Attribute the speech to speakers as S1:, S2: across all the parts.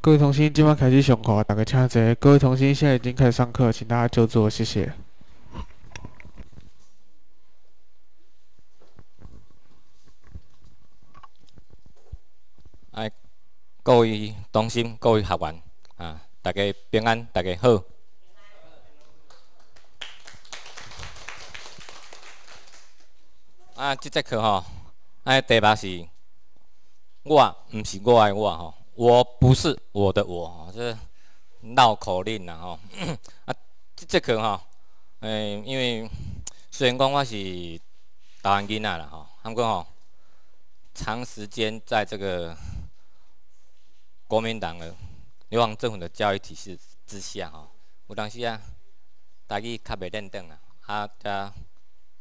S1: 各位同学，即摆开始上课，大家请坐。各位同学，现在已经开始上课，请大家就坐，谢谢。哎，各位同学，各位学员，啊，大家平安，大家好。啊，即节课吼，啊，题目是：我毋是我爱我吼。我不是我的我，这绕口令啦，吼 啊，这个吼，嗯，因为虽然讲我是台湾囡仔啦，吼，们过吼，长时间在这个国民党的流亡政府的教育体系之下，吼，有当时啊，大家较袂认得啦，啊，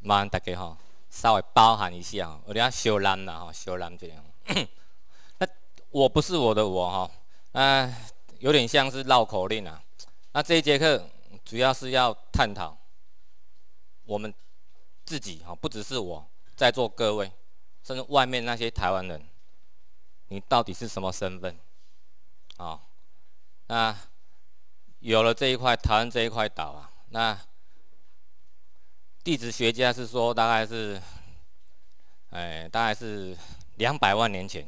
S1: 麻烦大家吼，稍微包涵一下，吼，有啊小人啦，吼，小人这样。我不是我的我哈，哎，有点像是绕口令啊。那这一节课主要是要探讨我们自己哈，不只是我在座各位，甚至外面那些台湾人，你到底是什么身份？哦，那有了这一块台湾这一块岛啊，那地质学家是说大概是，哎，大概是两百万年前。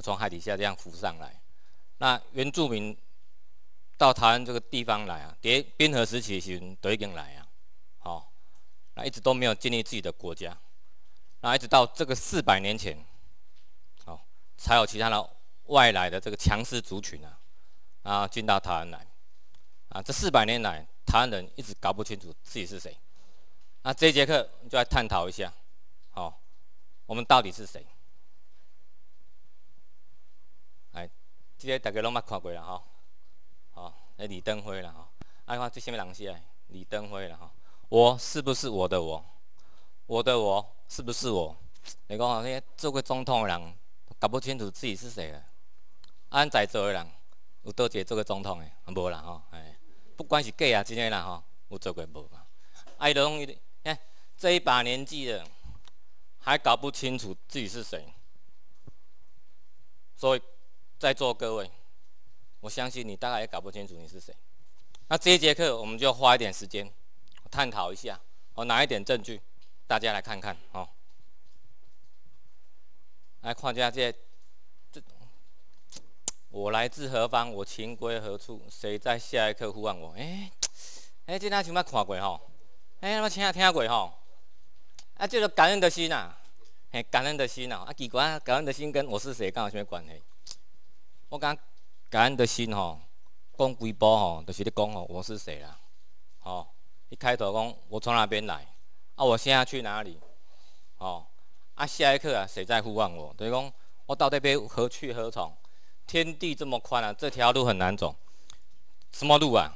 S1: 从海底下这样浮上来，那原住民到台湾这个地方来啊，叠冰河时期时都已经来啊，好，那一直都没有建立自己的国家，那一直到这个四百年前，好，才有其他的外来的这个强势族群啊，啊，进到台湾来，啊，这四百年来，台湾人一直搞不清楚自己是谁，那这节课就来探讨一下，好，我们到底是谁？直个大家拢冇看过啦吼，哦，诶李登辉啦吼，爱看最前面两首诶，李登辉啦吼，我是不是我的我，我的我是不是我？你讲吼，现做过总统诶人，搞不清楚自己是谁诶，安在座诶人，有多个做过总统诶？无啦吼，哎，不管是假啊真诶啦吼，有做过冇？爱龙，哎，这一把年纪了，还搞不清楚自己是谁，所以。在座各位，我相信你大概也搞不清楚你是谁。那这一节课我们就花一点时间探讨一下，我拿一点证据，大家来看看哦。来，看一下这，这我来自何方，我情归何处？谁在下一刻呼唤我？哎，哎，这好像我看过吼，哎，我听也听过吼。啊，这个感恩的心呐，感恩的心呐。啊，奇怪，感恩的心跟我是谁刚好什么关系？我刚恩的心吼，讲几波吼，就是咧讲吼，我是谁啦？吼，一开头讲我从那边来，啊，我现在去哪里？吼，啊，下一刻啊，谁在呼唤我？著是讲，我到底边何去何从？天地这么宽啊，这条路很难走。什么路啊？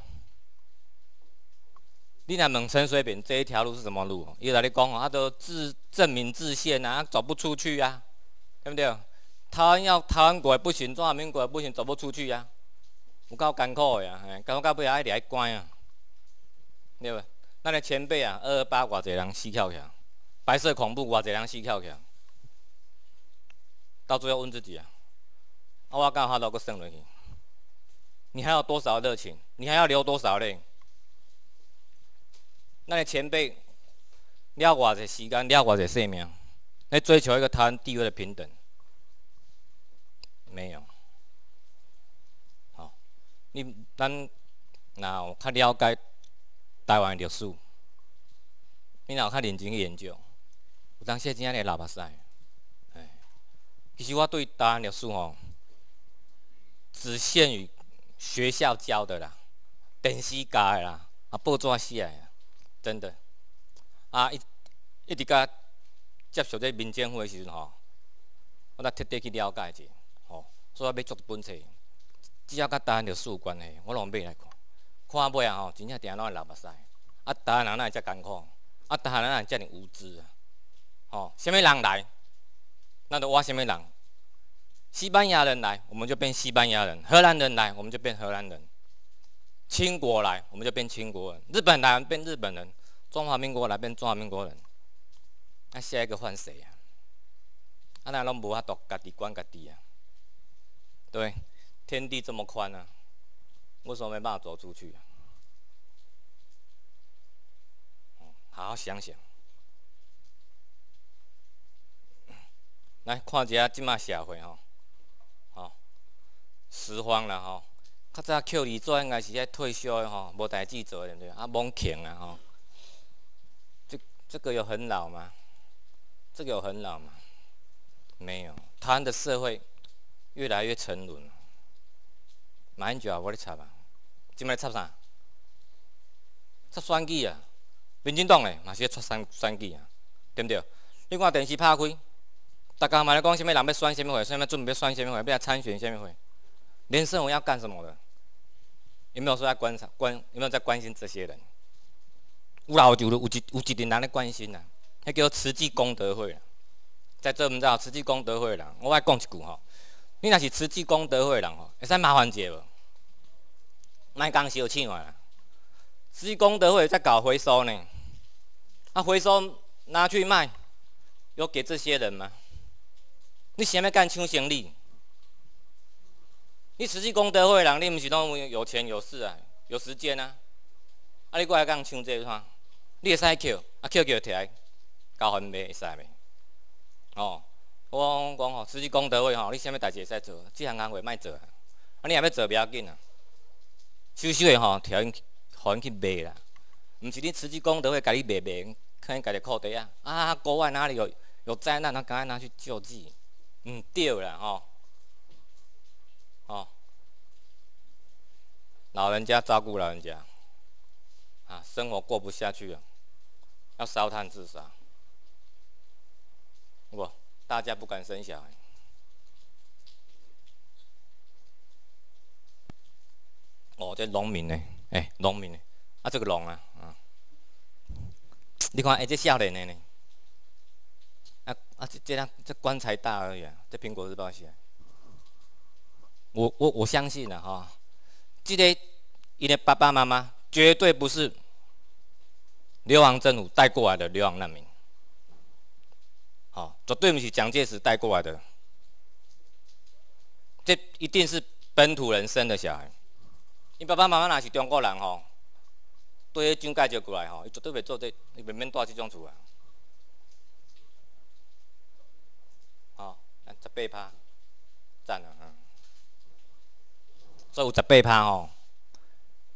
S1: 你若问陈水扁，这一条路是什么路？伊在你讲吼，他都自证明自信啊，走不出去啊，对不对？台湾要台湾过不行，中华民国不行，走不出去呀？有够艰苦的呀！艰苦到尾也爱来关啊，对袂？那你前辈啊，二二八卦这人死翘翘，白色恐怖这人死翘翘，到最后问自己啊，啊我讲他老个圣人去？你还有多少热情？你还要流多少泪？那你前辈了偌济时间，了偌济性命，来追求一个贪地位的平等？没有，哦，你咱那较了解台湾历史，你有较认真去研究，有当写怎样的流目屎。哎，其实我对台湾历史吼，只限于学校教的啦、电视教的啦、啊报纸写的，真的，啊一一直甲接触这民间话的时阵吼，我则特地去了解者。所以我要做一本册，只要甲台湾历史有关系，我拢买来看。看尾啊吼，真正定拢流目屎。啊，台湾人哪会遮艰苦？啊，台湾人哪会尼无知啊？吼，什么人来？咱就挖什么人？西班牙人来，我们就变西班牙人；荷兰人来，我们就变荷兰人；清国来，我们就变清国人；日本来，变日本人；中华民国来，变中华民国人。啊，下一个换谁啊？啊，那拢无法度家己管家己啊！对，天地这么宽啊，为什么没办法走出去？好好想想。来看一下即嘛社会吼，哦，拾荒了吼，较早捡二做应该是在退休的吼，无代志做对不对？啊，蒙穷啊吼，这这个有很老吗？这个有很老吗？没有，台湾的社会。越来越沉沦。英九啊，我来插啊，今麦插啥？插选举啊，民进党诶，嘛是要插选选举啊，对毋对？你看电视拍开，逐家嘛咧讲啥物人要选啥物会，啥物准备选啥物会，要来参选啥物会。连胜我要干什么的？有没有说在观察、关有没有在关心这些人？有老久了，有一有一点人咧关心的，迄叫慈济功德会。在这毋知道慈济功德会啦，我爱讲一句吼。你若是慈济功德会人吼，会使麻烦一下无？卖讲小有抢啦？慈济功德会在搞回收呢，啊回收拿去卖，有给这些人吗？你想要干抢生意？你慈济功德会的人，你毋是拢有钱有势啊，有时间啊？啊你过来干抢这个你会使捡，啊捡捡提来，交换卖会使未？哦。我讲讲吼，司机讲倒位吼，你啥物代志会使做？即项工会麦做，啊，你若欲做，袂要紧啊，收收的吼，因去因去卖啦。毋是你司机讲倒位家己卖卖，看家己靠袋啊。啊，国外哪里有有灾难，咱赶紧拿去救济，毋对啦吼，吼，老人家照顾老人家，啊，生活过不下去啊，要烧炭自杀，唔。大家不敢生小孩。哦，这农民呢？哎，农民呢？啊，这个龙啊，啊！你看，哎，这少年的呢？啊啊！这这棺材大而已、啊，这苹果是报写。我我我相信了哈，这个伊的爸爸妈妈绝对不是流亡政府带过来的流亡难民。好，绝对毋是蒋介石带过来的。这一定是本土人生的小孩。你爸爸妈妈若是中国人吼，对迄种介绍过来吼，伊绝对袂做这，伊袂免住即种厝啊。好，十八趴，赞啊！所以有十八趴吼，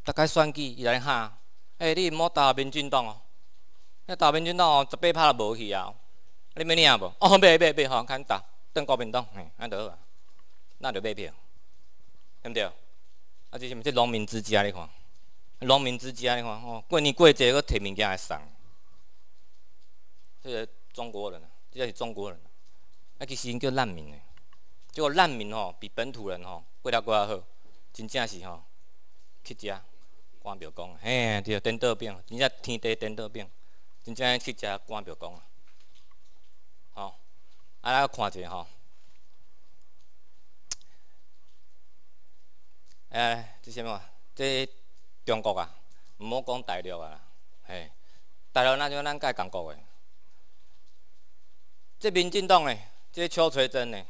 S1: 大概算计伊来哈。哎，你好打民进党哦，迄打民进党哦，十八趴就无去啊。你要领无？哦，买买买吼，看呾，中国民党，嘿，安著好啊。那著买票，对不对？啊，就是这农民之家，你看，农民之家，你看，哦，过年过节搁提物件来送。这个中国人，这是中国人。啊，其实叫难民的。即个难民吼，比本土人吼过得过较好。真正是吼，去食赶庙公，嘿，就颠倒饼，真正天地颠倒饼，真正去食赶庙公啊。好，啊，来看一下吼。诶，这什么？这中国啊，唔好讲大陆啊，嘿，大陆哪像咱改讲国诶？这民进党诶，这邱垂真诶，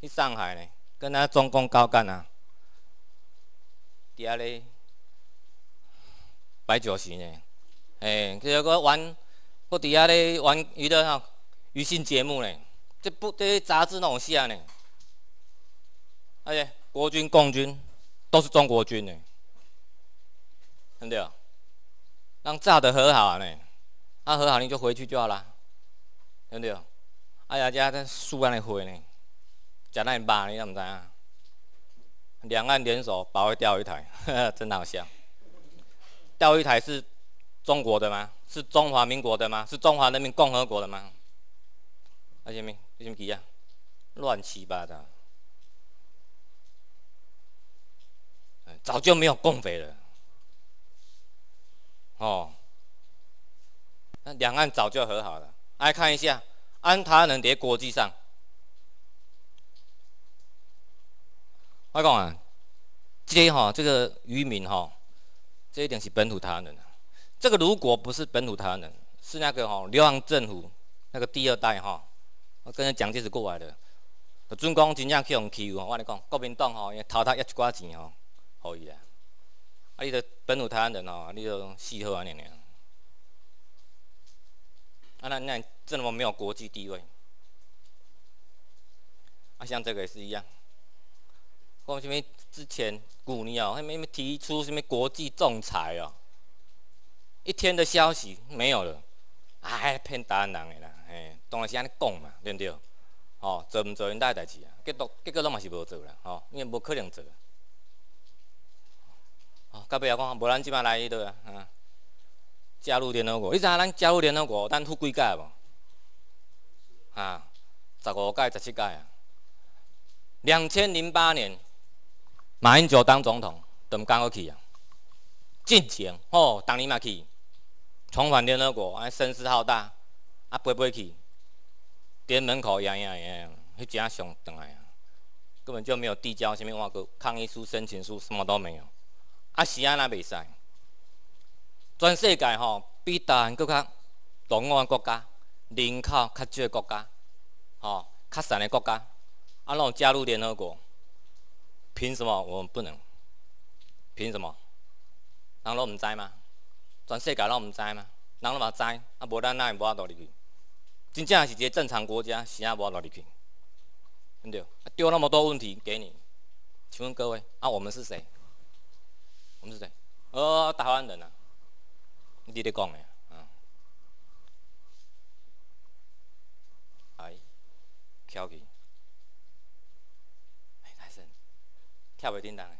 S1: 去上海呢，跟咱中共高干啊，伫啊咧摆酒席呢，嘿，即个个玩，搁伫啊咧玩娱乐吼。于心节目呢？这部这些杂志那种戏啊呢？而且国军、共军都是中国军呢，对不对？让炸的和好呢，他和好你就回去就好了，对不对？哎呀，家这树上的花呢，长那像骂你知么知啊？两岸联手保卫钓鱼台，真好笑。钓鱼台是中国的吗？是中华民国的吗？是中华人民共和国的吗？阿些咩？阿些几啊？乱七八糟。早就没有共匪了。哦，那两岸早就和好了。来看一下，安他人叠国际上，我讲啊，这哈这个渔民哈，这一定是本土他人。这个如果不是本土他人，是那个哈流浪政府那个第二代哈。我跟你蒋介石过来的，就准讲真正去用汽油，我跟你讲，国民党吼，因偷头一寡钱吼，可以啦。啊，你这本土台湾人吼，你这死安尼呢？啊，那那真么没有国际地位。啊，像这个也是一样。我们什么之前古尼哦，还没提出什么国际仲裁哦，一天的消息没有了，哎，骗台湾人的啦。当然是安尼讲嘛，对毋对？吼，做毋做因呾诶代志啊？结果结果拢嘛是无做啦，吼，因为无可能做。哦，到尾啊讲，无咱即摆来迄度啊，加入联合国。你知影咱加入联合国，咱赴几届无？啊，十五届、十七届啊。两千零八年，马英九当总统，都毋敢去啊。进前，吼，当年嘛去，重返联合国，声势浩大。啊，飞飞去，店门口样样样迄只上上来啊！根本就没有递交什么外国抗议书、申请书，什么都没有。啊，是安那袂使？全世界吼比台湾佫较同安国家人口较少的国家，吼较散的国家，拢有加入联合国？凭什么我们不能？凭什么？人拢毋知吗？全世界拢毋知吗？人拢嘛知，啊，无咱哪会无法度入去？真正是一个正常国家，谁也无能入去，对唔对？丢那么多问题给你，请问各位，啊，我们是谁？我们是谁？呃，台湾人呐。你得讲诶，啊！哎，跳去！哎，太神，跳袂顶当诶，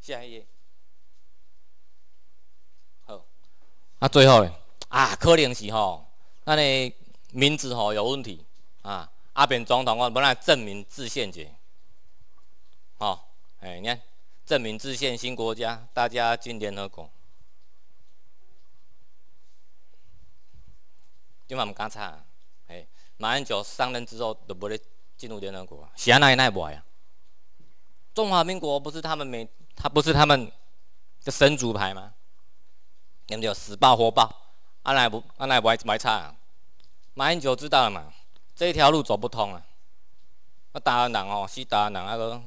S1: 下一页。啊，最后呢，啊，可能是吼，那你名字吼有问题啊。阿扁总统，我本来证明自宪者，吼，哎，你看证明自宪新国家，大家进联合国，今嘛唔敢查，哎，马英九上任之后就不咧进入联合国，是啊，奈奈买啊？中华民国不是他们美，他不是他们的神主牌吗？你们叫死报活报，安奈不安奈不还还差啊？马英九知道了嘛？这一条路走不通啊！啊，台湾人哦，四大人啊个，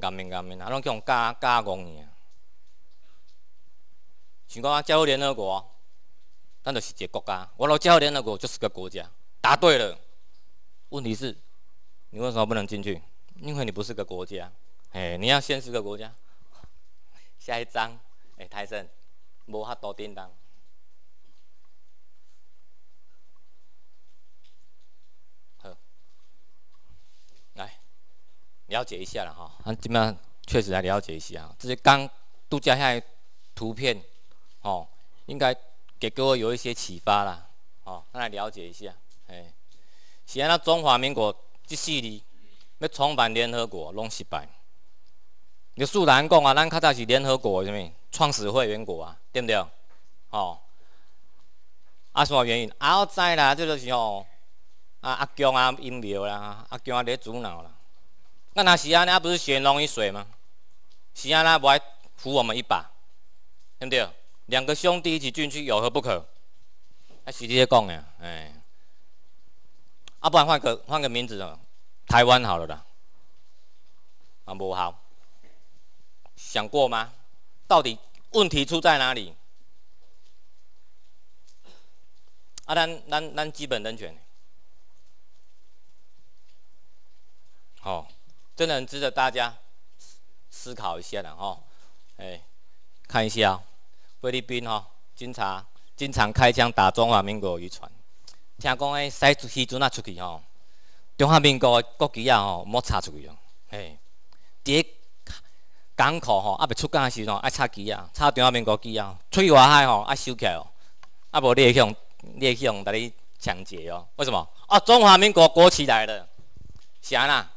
S1: 颜面颜面，啊拢叫加加共去啊！想讲啊，加入联合个，咱就是一个国家。我若钓鱼联合个就是个国家。答对了。问题是，你为什么不能进去？因为你不是个国家。哎，你要先是个国家。下一章，哎，泰森。无法多叮当，好，来了解一下啦，哈，即摆确实来了解一下这些刚度假下图片，哦，应该给各位有一些启发啦，哦，来了解一下，哎，是安咱中华民国这四年要重返联合国，拢失败，你素来讲啊，咱较早是联合国是啥物？创始会员国啊，对不对？哦，啊什么原因？啊，我知啦，就是像啊阿强啊、英流啦、阿强啊在主挠啦。那那尼，啊，不是先龙于水吗？时啊，那无爱扶我们一把，对不对？两个兄弟一起进去有何不可？啊，是这些讲的，哎，啊，不然换个换个名字，台湾好了啦，啊无好，想过吗？到底问题出在哪里？啊，咱咱咱基本人权。好，真的很值得大家思考一下的哈。哎，看一下菲律宾哦，经常经常开枪打中华民国渔船，听讲哎，出渔船啊出去哦，中华民国的国旗啊吼，莫插出去哦，哎，第。港口吼，啊！出港的时阵爱插旗啊，插中华民国旗啊，吹外海吼爱收起来哦，啊！无列向列向，把你抢劫哦。为什么？哦，中华民国国旗来了，啥啦？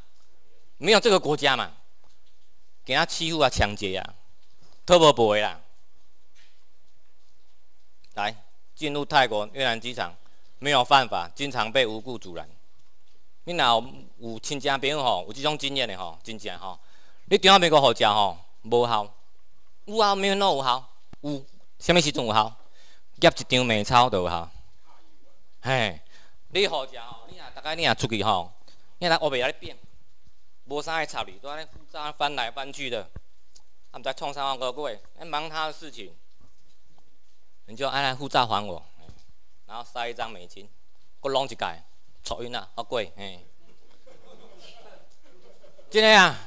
S1: 没有这个国家嘛，给他欺负啊，抢劫啊，特无赔啦。来，进入泰国、越南机场，没有犯法，经常被无故阻拦。你若有亲戚朋友吼，有这种经验的吼，真正吼。你中央美国好食吼？无效。有效？没有哪有效？有。啥物时阵有效？夹一张美钞就有效。嘿。你好食吼？你若大概你若出去吼，你若乌袂晓咧变，无啥爱插你，都安尼负债翻来翻去的，啊毋知创啥样搞鬼，你忙他的事情，你就安尼负债还我，然后塞一张美金，我弄一届，撮晕啊，好贵，嘿。真天啊。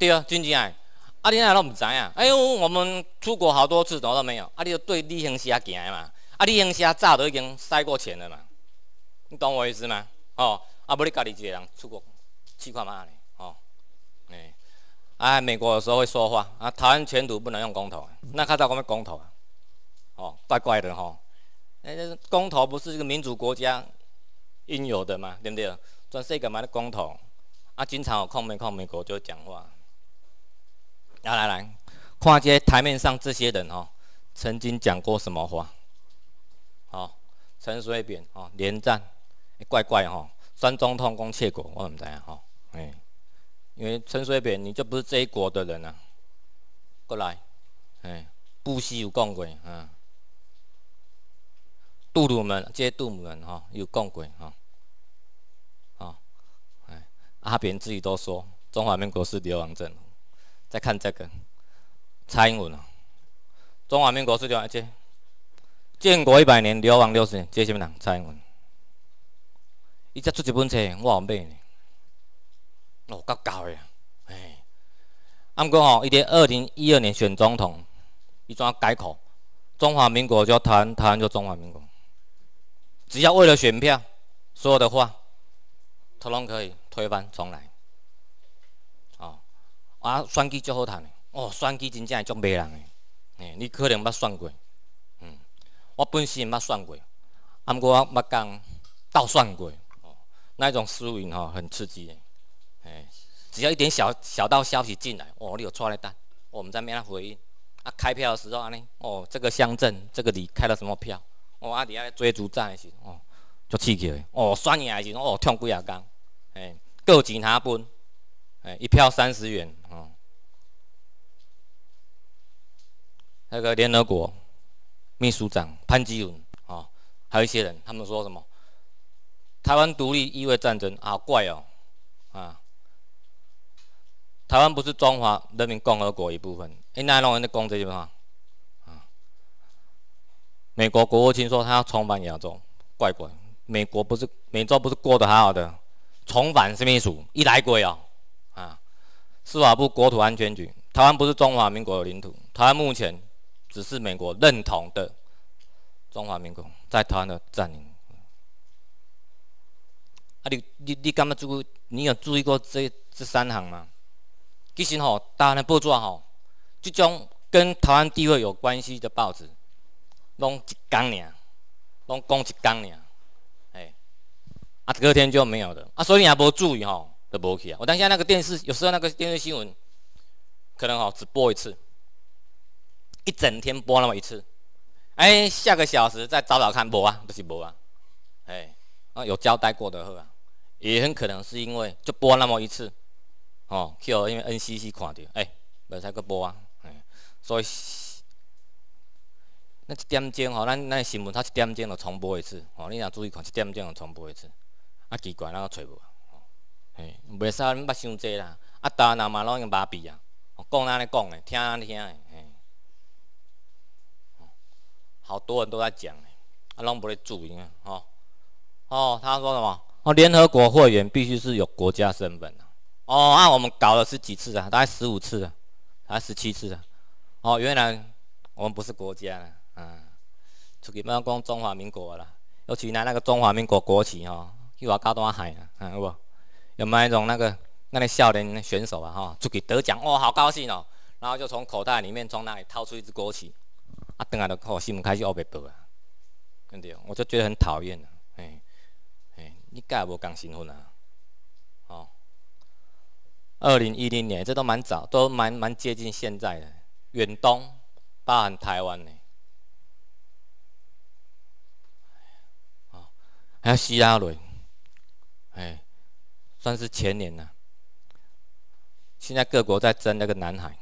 S1: 对啊，真正啊！啊，你哪拢毋知啊！哎呦，我们出国好多次，怎么都没有啊！你就对旅行社行行嘛？啊，旅行社早都已经塞过钱了嘛？你懂我意思吗？哦，啊，无你家己一个人出国，去看嘛呢。哦，哎，啊，美国候会说话啊，台湾前途不能用公投啊，那看到什么公投啊？哦，怪怪的吼！哎，公投不是这个民主国家应有的嘛？对不对？全世界嘛个公投啊，经常有空美、空，美国就讲话。来来来，看些台面上这些人哦，曾经讲过什么话？哦，陈水扁哦，连战，怪怪哦，三中通共窃国，我唔知啊哦，哎，因为陈水扁你就不是这一国的人啊，过来，哎，不惜有共鬼啊，杜鲁门，这杜鲁门哦，有共鬼哦，哦，哎，阿扁自己都说中华民国是流氓政府。再看这个，蔡英文哦。中华民国是叫阿杰，建国一百年，流亡六十年，接什么人？蔡英文。伊才出一本册，我阿买呢，哦，够高的。哎，暗过吼，伊伫二零一二年选总统，伊怎要改口，中华民国就谈谈就中华民国，只要为了选票说的话，他拢可以推翻重来。啊，选举足好趁诶，哦，选举真正足迷人诶，嘿，你可能捌选过，嗯，我本身捌选过，啊，毋过我捌讲倒算过。哦，那一种输赢吼很刺激诶，嘿，只要一点小小道消息进来，哦，你有出来单，我们在安怎回应。啊，开票的时候尼，哦，这个乡镇这个里开了什么票？哦，啊里要追逐战的时哦，足刺激诶，哦，算赢诶时，哦，痛几啊缸，嘿，各钱通分，哎，一票三十元。那个联合国秘书长潘基文啊，还有一些人，他们说什么台湾独立意味战争，啊，怪哦啊！台湾不是中华人民共和国一部分。那内人家讲这句话啊？美国国务卿说他要重返亚洲，怪怪？美国不是，美洲不是过得好好的？重返是秘书一来鬼哦啊！司法部国土安全局，台湾不是中华民国的领土，台湾目前。只是美国认同的中华民国在台湾的占领。啊，你你你觉这注？你有注意过这这三行吗？其实吼，台湾的报纸吼，这种跟台湾地位有关系的报纸，拢一讲尔，拢讲一讲尔，哎，啊隔天就没有了。啊，所以也无注意吼，就无去。我当下那个电视，有时候那个电视新闻，可能吼只播一次。一整天播那么一次，哎，下个小时再找找看播啊，不是播啊，哎，啊有交代过的啊。也很可能是因为就播那么一次，吼，去，因为 NCC 看到，哎，袂使阁播啊，哎，所以，那一点钟吼，咱咱新闻它一点钟就重播一次，吼，你若注意看，一点钟就重播一次，啊奇怪，那个找无，哎，袂使捌伤济啦，啊大人嘛拢用麻痹啊，讲安尼讲的，听安尼听的。好多人都在讲，啊，隆不雷注意哈，哦，他说什么？哦，联合国会员必须是有国家身份的。哦，那我们搞了是几次啊？大概十五次了，还十七次了。哦，原来我们不是国家了，嗯，去不要讲中华民国了。尤其拿那个中华民国国旗哈，去拿高端海啊，有有没一种那个那个少年选手啊哈，出去得奖哇，好高兴哦。然后就从口袋里面从那里掏出一只国旗。啊，当下就闻开始乌白报啊，肯定，我就觉得很讨厌啊，哎，哎，你改无讲新闻啊，哦，二零一零年，这都蛮早，都蛮蛮接近现在的，远东，包含台湾呢，哦，还有西阿瑞，哎，算是前年了，现在各国在争那个南海，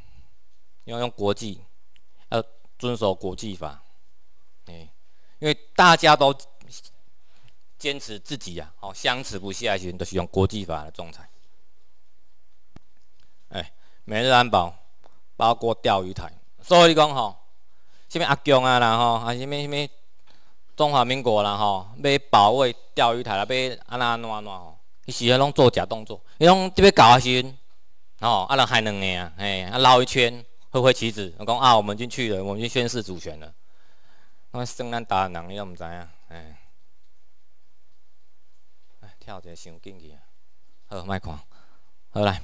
S1: 要用国际。遵守国际法，哎，因为大家都坚持自己呀，哦，相持不下去，就是用国际法来仲裁。哎，每日安保，包括钓鱼台，所以讲吼，什么阿强啊啦，吼，啊，什么什么中华民国啦，吼，要保卫钓鱼台啦，要安那安那那，吼，伊实拢做假动作，伊拢特别搞阿些，哦，啊人害两个啊，哎，啊捞一圈。挥挥旗子，我讲啊，我们进去了，我们经宣誓主权了。那圣诞打人，你我们知啊？哎，跳一下，先进去啊。好，卖看。好来，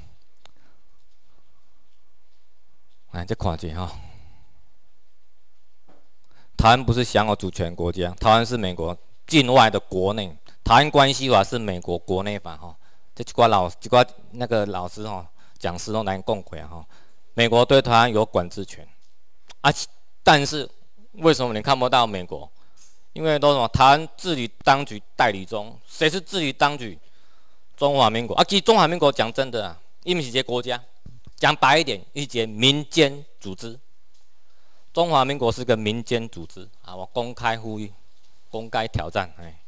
S1: 来再看一下吼。台湾不是享有主权国家，台湾是美国境外的国内。台湾关系法是美国国内法吼。这一个老，一个那个老师吼，讲师拢难讲轨吼。美国对台湾有管制权，啊，但是为什么你看不到美国？因为都什么台湾自己当局代理中，谁是自己当局？中华民国啊，其实中华民国讲真的啊，一米是一国家，讲白一点，一节民间组织。中华民国是个民间组织啊，我公开呼吁，公开挑战，哎，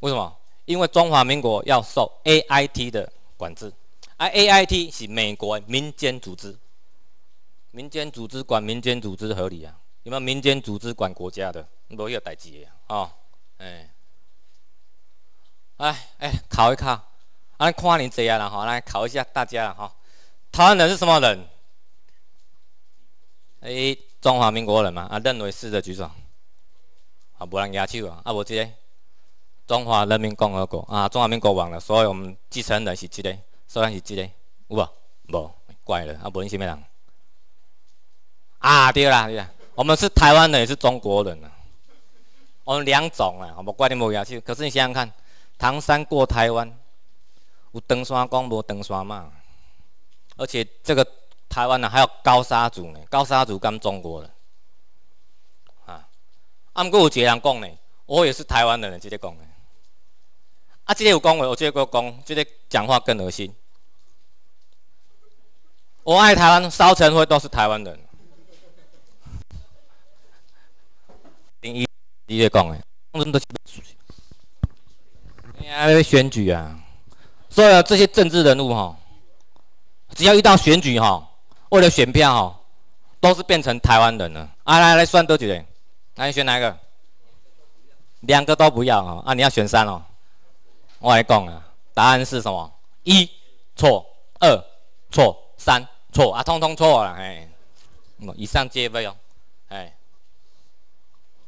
S1: 为什么？因为中华民国要受 AIT 的管制。啊 A I T 是美国民间组织，民间组织管民间组织合理啊？有没有民间组织管国家的？没有代志的哦。哎哎，考一考，咱看你侪啊了吼，来考一下大家啦吼。台湾人是什么人？哎，中华民国人嘛。啊，认为是的举手。啊，不让压去啊。啊，无即个中华人民共和国啊，中华民国亡了，所以我们继承人是这个。所以是这个，有无？无，怪了，啊，无恁是物人，啊，对啦，对啦，我们是台湾人，也是中国人啊，我们两种啊，我怪你无牙齿。可是你想想看，唐山过台湾，有唐山公，无唐山嘛？而且这个台湾呢，还有高沙族呢，高沙族跟中国人，啊，啊，毋过有一个人讲呢，我也是台湾人人，直接讲呢。啊！这个有工，我有个讲，工，这些讲话更恶心。我爱台湾，烧成灰都是台湾人。林一，你也讲诶？啊，选举啊，所以这些政治人物哈，只要一到选举哈，为了选票哈，都是变成台湾人了。啊，来来算多久？来选哪一个？两个都不要啊！啊，你要选三哦。我来讲啊，答案是什么？一错，二错，三错啊，通通错了，哎，以上皆非哦，哎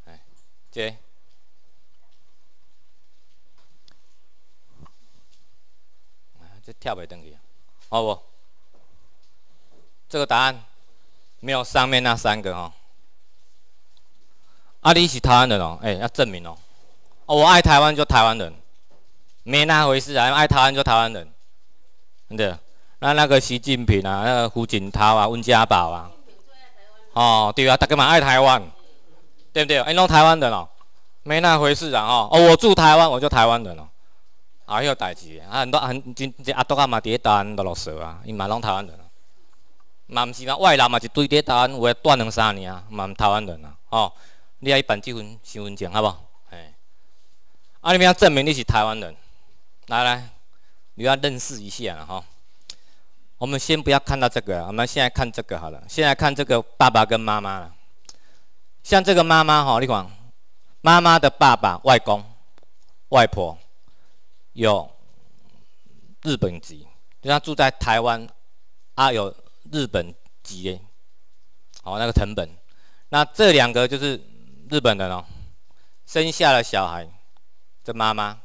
S1: 哎，这跳袂登去，好不？这个答案没有上面那三个哦。啊，你是台湾人哦，哎，要证明哦，我爱台湾，就台湾人。没那回事啊，爱台湾就台湾人，真的。那那个习近平啊，那个胡锦涛啊，温家宝啊，哦，对啊，大家嘛爱台湾，对不对？哎，拢台湾人咯，没那回事啊，哦，我住台湾，我就台湾人咯。啊，有代志啊，很多很真，阿多啊嘛伫咧台湾都落雪啊，伊嘛拢台湾人嘛毋是嘛，外人嘛就对咧台湾有住两三年啊，嘛毋台湾人啊，哦，你爱办结婚，身份证好不好？哎，啊，你要证明你是台湾人。来来，你要认识一下了哈。我们先不要看到这个，我们现在看这个好了。现在看这个爸爸跟妈妈了。像这个妈妈哈，你看，妈妈的爸爸外公外婆有日本籍，那住在台湾啊有日本籍。好，那个藤本，那这两个就是日本人哦，生下了小孩，这妈妈。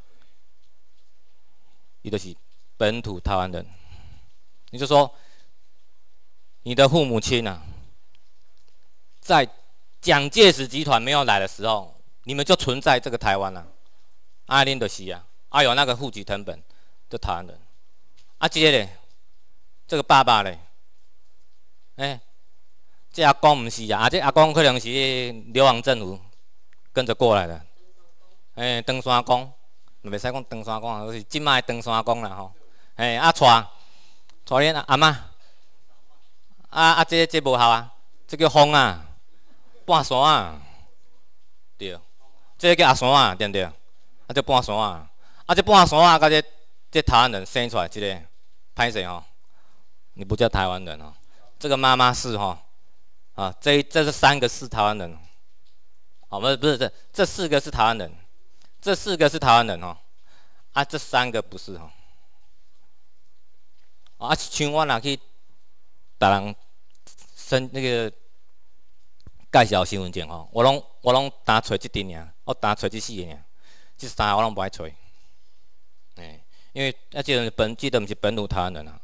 S1: 伊的是本土台湾人，你就说，你的父母亲啊，在蒋介石集团没有来的时候，你们就存在这个台湾了。阿林的西呀，阿有那个户籍成本，就台湾人。阿杰嘞，这个爸爸嘞，哎，这阿公唔是啊，阿这阿公可能是流亡政府跟着过来的，哎，登山公。袂使讲登山公，都是今卖登山公啦吼。嘿，啊，带带恁阿妈，啊啊，这这无效啊，这叫风啊，半山啊，对，这叫阿山啊，对不对？啊，这半山啊，啊，这半山啊，甲这这台湾人生出来这个歹势吼，你不叫台湾人吼，这个妈妈是吼，啊，这这是三个是台湾人，好是不是这这四个是台湾人。这四个是台湾人哦，啊，这三个不是哦。啊，像我若去，人申那个介绍身份证哦。我拢我拢单揣即阵尔，我单揣这四个尔，这三个我拢无爱揣。哎，因为啊，这本这阵毋是本土台湾人啊。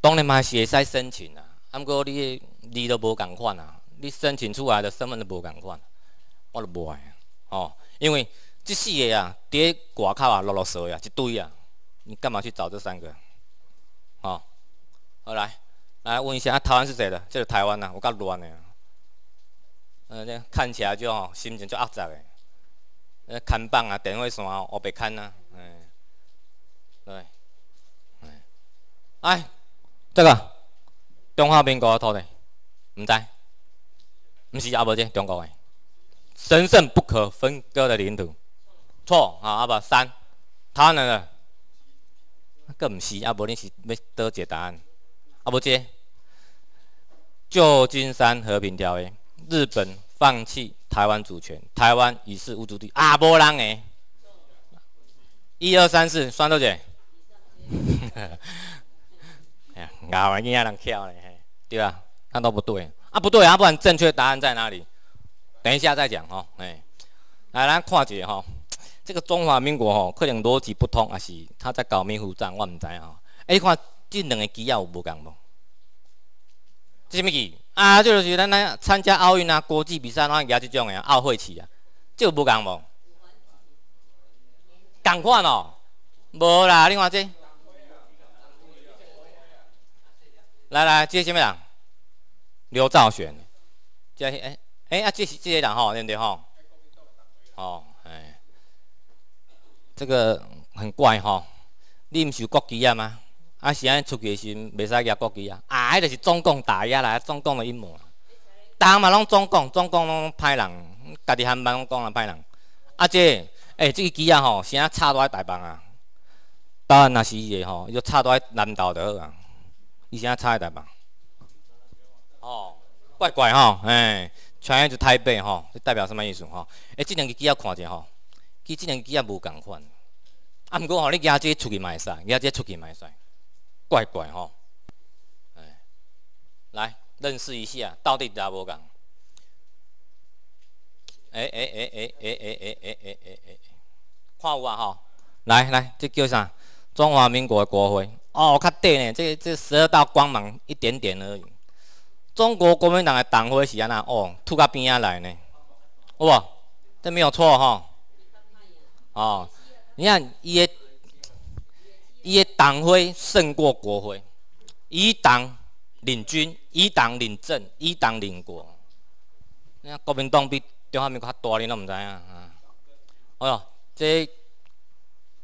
S1: 当然嘛是会使申请啊，毋过你字都无共款啊，你申请出来的身份都无共款，我都无爱。哦，因为。这四个啊，伫外口啊，落落蛇呀一堆啊，你干嘛去找这三个？吼，好来，来问一下啊，台湾是谁的？这是台湾啊，有较乱个，嗯，看起来就吼心情就偓咾个，呃，看房啊，电话线啊，黑白看呐，哎，对，哎，这个，中华民国的土地，唔知，唔是啊，无这中国诶神圣不可分割的领土。错啊！啊不三，他嘞嘞，个唔是啊，无恁是要多解答案啊？无接。旧金山和平条约，日本放弃台湾主权，台湾已是无主地啊！无人诶。一二三四，算到者。哎呀，牙牙人巧嘞，嘿，对吧？那都不对啊，不对啊，不然正确答案在哪里？等一下再讲吼，哎，来来看一解吼。这个中华民国吼，可能逻辑不通，也是他在搞民族战，我唔知啊。哎，你看这两个旗有无同？什么机？啊，就是咱咱参加奥运啊，国际比赛，咱举这种的奥会旗啊，有无同无。同款哦。无啦，你看这。来来，这什么人？刘兆玄，这哎哎，啊，这是这些人吼，对不对吼？哦。这个很怪吼，你唔收国旗啊吗？啊是安尼出旗时，袂使挃国旗啊。啊，迄就是中共打压啦，中共的阴谋。逐项嘛拢中共，中共拢歹人，家己航班拢讲人歹人。啊姐，诶，这个旗啊吼，是安插来台湾啊？答案呐是伊个吼，伊就插倒来南投好啊。伊先安插喺台湾？哦，怪怪吼，哎，穿一台北吼，代表什么意思吼？诶，这两个旗啊，看者吼。佮智能机也无共款，啊，毋过吼，你加只出去卖举加只出去会使，怪怪吼。哎，来，认识一下，到底哪无共？哎哎哎哎哎哎哎哎哎哎，哎，看有啊吼？来来，即叫啥？中华民国的国徽。哦，较短呢，这这十二道光芒一点点而已。中国国民党的党徽是安那？哦，凸到边仔来呢？有无？这没有错吼。哦，你看伊个伊个党徽胜过国徽，以党领军，以党领政，以党领国。你看国民党比中华民国较大你拢唔知影？哦，即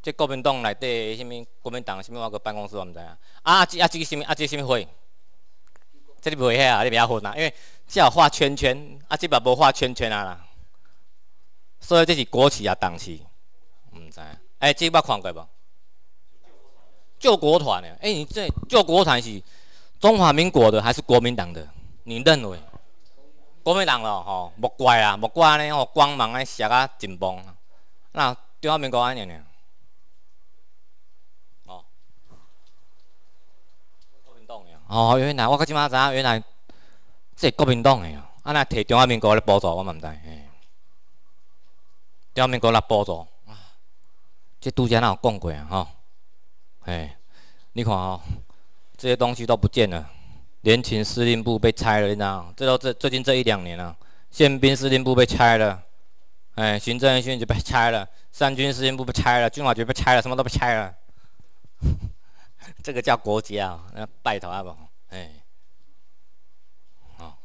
S1: 即国民党内底啥物国民党啥物我个办公室我唔知影。啊，即啊即个啥物啊即个啥物会？即你袂晓啊？你袂晓分啊？因为只好画圈圈，啊即嘛无画圈圈啊啦。所以即是国旗啊，党旗。唔知啊？诶，这捌看过无？救国团诶！哎，你这救国团是中华民国的还是国民党的？你认为？国民党咯，吼，木怪啊，木怪安尼吼，光芒安射啊，金光。那中华民国安尼呢？哦，国民党哦，原来我较即马知影，原来这国民党诶，啊，那提中华民国来补助，我嘛唔知。中华民国来补助。这杜家那有讲过啊，哈，哎，你看哦，这些东西都不见了，连勤司令部被拆了，你知道？这都这最近这一两年了，宪兵司令部被拆了，哎，行政院就被拆了，三军司令部被拆了，军法局被拆了，什么都被拆了，这个叫国家，啊，那拜托阿公，哎，好，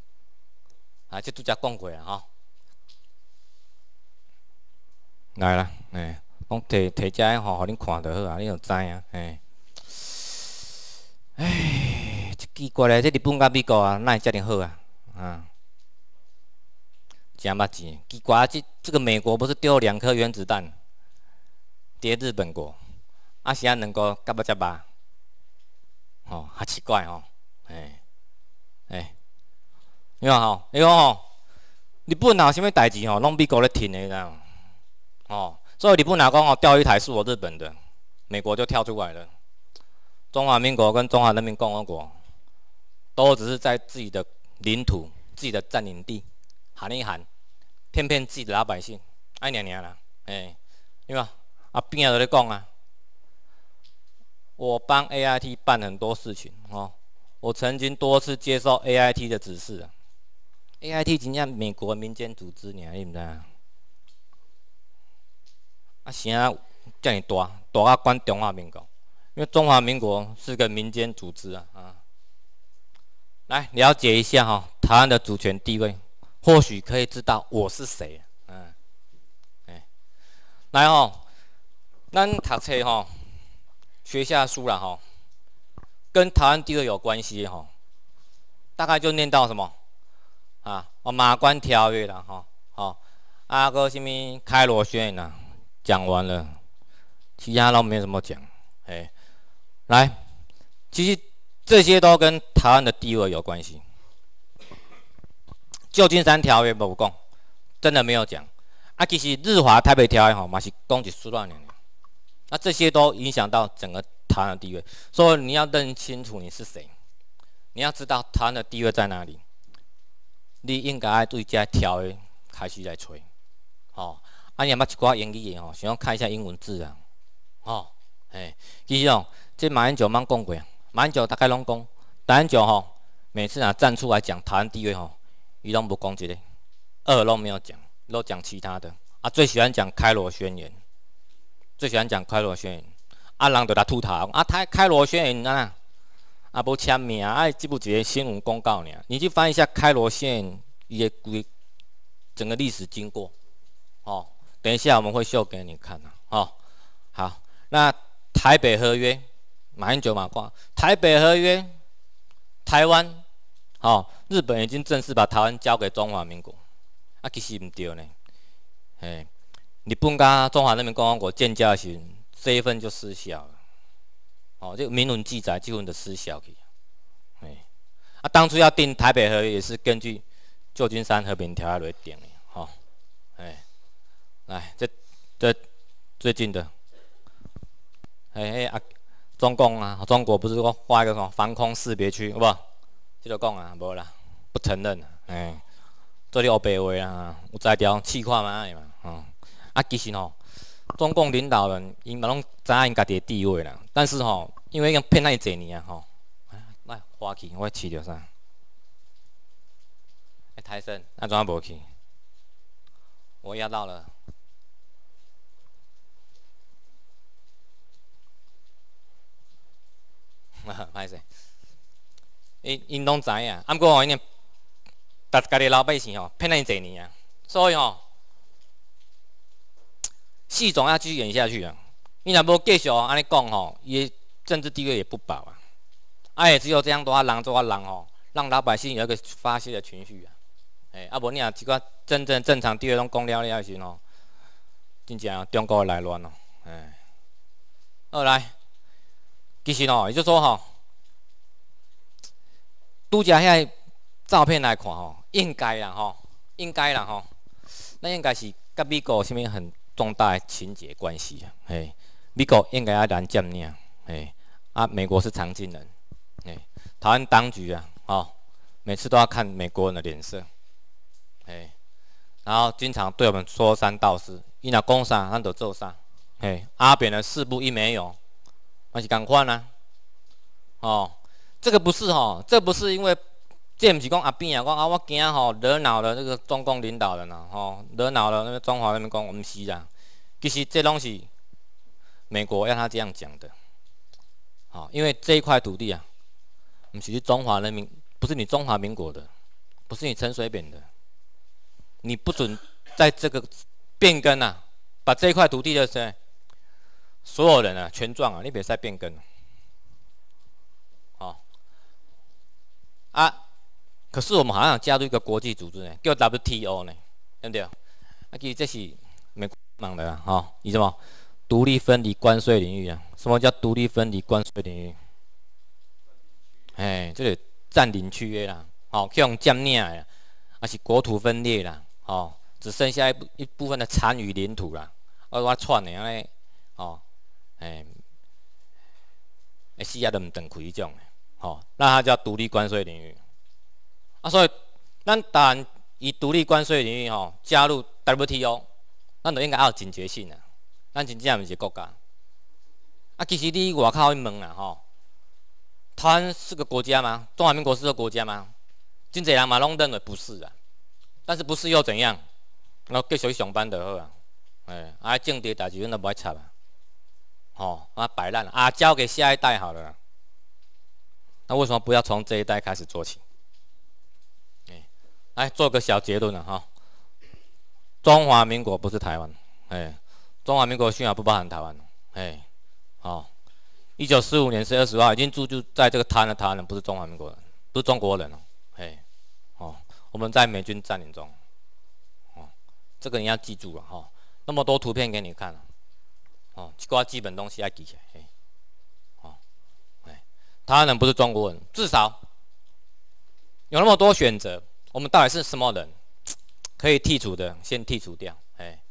S1: 啊，这杜家讲过啊，哈，来了，哎。讲提提遮个吼，互恁看着好啊，恁着知影。哎，哎，奇怪嘞！即日本甲美国啊，哪会遮尔好啊，啊，诚捌钱。奇怪，即这个美国不是丢两颗原子弹，跌日本国，啊是安两个甲要遮吧？吼，较奇怪吼，哎，哎，你看吼，你看吼，日本若有啥物代志吼，拢美国咧撑个㖏，吼。所以你不拿公哦，钓鱼台是我日本的，美国就跳出来了。中华民国跟中华人民共和国都只是在自己的领土、自己的占领地喊一喊，骗骗自己的老百姓，哎，娘娘啦，哎，对吧？啊，别人在讲啊，我帮 A I T 办很多事情哦，我曾经多次接受 A I T 的指示啊。A I T 怎样？美国民间组织，你还不认？啊？啊，先啊遮尔大，大啊管中华民国，因为中华民国是个民间组织啊。啊，来了解一下哈，台湾的主权地位，或许可以知道我是谁。嗯，哎，来哦，咱读册哈，学下书了哈，跟台湾地位有关系哈，大概就念到什么啊？哦，马关条约了哈，好，啊个什么开罗宣言了。讲完了，其他都没什么讲。哎，来，其实这些都跟台湾的地位有关系。旧金山条约没有讲，真的没有讲。啊，其实日华台北条约吼，嘛是讲一输两赢。那这些都影响到整个台湾的地位。所以你要认清楚你是谁，你要知道台湾的地位在哪里。你应该对这条约开始在吹，吼。啊，你也捌一寡英语的吼，想要看一下英文字啊？吼，嘿，其实哦，即马英九茫讲过，马英九大概拢讲，马英九吼每次啊站出来讲台湾地位吼，伊拢不讲一个，二拢没有讲，都讲其他的。啊，最喜欢讲开罗宣言，最喜欢讲开罗宣言。啊，人就来吐槽啊，开开罗宣言呐，啊，无签名，啊，即部只个新闻公告尔。你去翻一下开罗伊约规，整个历史经过，吼。等一下，我们会秀给你看呐。好，好，那台北合约，马英九马挂台北合约，台湾，哦，日本已经正式把台湾交给中华民国。啊，其实不对呢。哎，日本跟中华人民共和国建交时，这一份就失效了。哦，就明文记载，就份就失效去。哎，啊，当初要订台北合约，也是根据旧金山和平条约来订的。哦，哎。哎，这、这最近的，哎哎啊，中共啊，中国不是说发一个什么防空识别区，好不？这就讲啊，无啦，不承认。哎，做你黑白话啊，有在调试看嘛，哎嘛，啊，其实哦，中共领导人，伊嘛拢知影因家己的地位啦。但是吼，因为已经骗太侪年啊吼，来花去，我试着啥？哎，台生，安怎无去？我压到了。呵呵，歹势，因知影，啊，毋过吼，因逐家的老百姓吼骗了济年啊，所以吼，戏总要继续演下去啊。你若无继续安尼讲吼，伊政治地位也不保啊。啊，也只有这样多啊人做啊人吼，让老百姓有一个发泄的情绪啊。诶，啊无你若即个真正正常地位拢讲了了时吼，真正中国内乱哦，诶，好来。其实哦，也就是说哈，都借遐照片来看吼，应该啦吼，应该啦吼，那应该是跟美国甚物很重大的情节关系啊。嘿，美国应该要难占领，嘿，啊，美国是常进人。嘿，台湾当局啊，哦，每次都要看美国人的脸色。嘿，然后经常对我们说三道四，一拿公啥咱都做啥，嘿，阿扁的四不一没有。还是共款啊，哦，这个不是哦，这不是因为这不是讲阿扁啊，讲啊我惊吼惹恼了那个中共领导人啊，吼惹恼了那个中华人民共，和国，毋是啊，其实这拢是美国要他这样讲的，好，因为这一块土地啊，毋是中华人民，不是你中华民国的，不是你陈水扁的，你不准在这个变更呐，把这一块土地的。所有人呢全状啊！你别再变更哦啊，可是我们好像加入一个国际组织，呢，叫 WTO 呢，对不对？啊，其实这是美国弄的啦，哦，你思嘛，独立分离关税领域啊。什么叫独立分离关税领域？哎，这里占领区域啦，哦，吼，像占领的，还是国土分裂啦，哦，只剩下一部一部分的残余领土啦，而我串的，哦。哎，西亚都毋等开诶，吼，那它叫独立关税领域。啊，所以咱但以独立关税领域吼加入 WTO，咱就应该要有警觉性啊。咱真正毋是国家。啊，其实你外口去问啊吼，台湾是个国家吗？中华民国是个国家吗？真济人嘛拢认为不是啊。但是不是又怎样？我继续去上班就好啊。哎，啊政治代志阮都爱插啊。哦，啊，摆烂了啊，交给下一代好了。那为什么不要从这一代开始做起？哎，来做个小结论了哈。中华民国不是台湾，哎，中华民国宪法不包含台湾，哎，好，一九四五年是二十万，已经住就在这个滩的台湾人不是中华民国人，不是中国人哦，哎，哦，我们在美军占领中，哦，这个你要记住了哈，那么多图片给你看。哦，个基本东西记起下，哎，哦，哎，台湾人不是中国人，至少有那么多选择。我们到底是什么人？可以剔除的，先剔除掉。哎，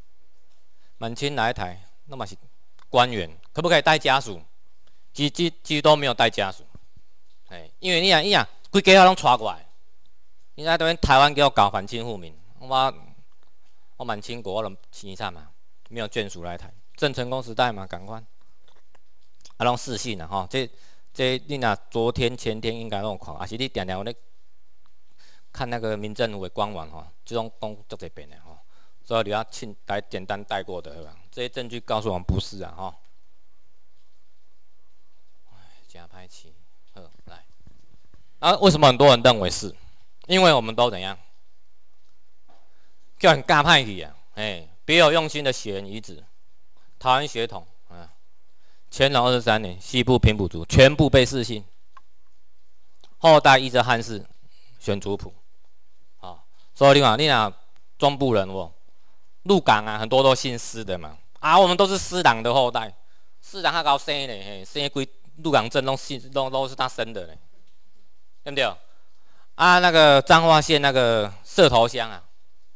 S1: 满清来台，那么是官员可不可以带家属？其几其实都没有带家属，哎，因为你想，你想，规家拢带过来。你在对面台湾叫我搞反清复明，我我满清国拢亲戚嘛，没有眷属来台。郑成功时代嘛，赶快，啊，拢失信了吼，这、这，你若昨天、前天应该拢看，啊，是，你定常咧看那个民政委官网，吼，即种公足侪遍的，吼，所以你要请来简单带过的，这些证据告诉我们不是啊，吼，哎，假拍戏，嗯，来，啊，为什么很多人认为是？因为我们都怎样，叫人假拍戏啊，哎，别有用心的选日子。台湾血统啊，乾隆二十三年，西部平埔族全部被赐姓，后代依着汉氏选族谱，啊，所以另外讲中部人哦，鹿港啊，很多都姓施的嘛，啊，我们都是施党的后代，施党他搞生的，嘿，生的归鹿港镇拢姓拢都是他生的嘞，对不对？啊，那个彰化县那个社头乡啊，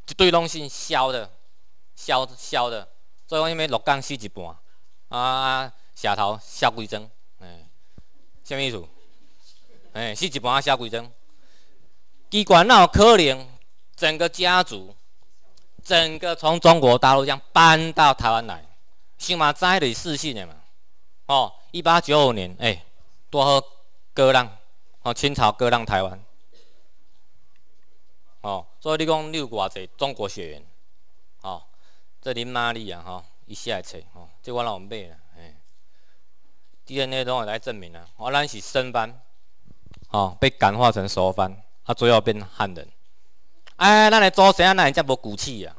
S1: 一堆拢姓萧的，萧萧的。所以讲虾物？六港死一半啊，蛇头下龟针，哎，啥物意思？哎，死一半啊，下龟针，机关有可能整个家族，整个从中国大陆这样搬到台湾来，起码在里四系的嘛，哦，一八九五年，哎，多喝割让，哦，清朝割让台湾，哦，所以你讲有偌济中国血缘。这林马里啊，吼，伊先来测吼，即我拢买啦，嘿，DNA 都用来证明啦，我咱是生番，吼，被感化成熟番，啊最后变汉人，哎，咱来祖先啊，哪会这无骨气啊？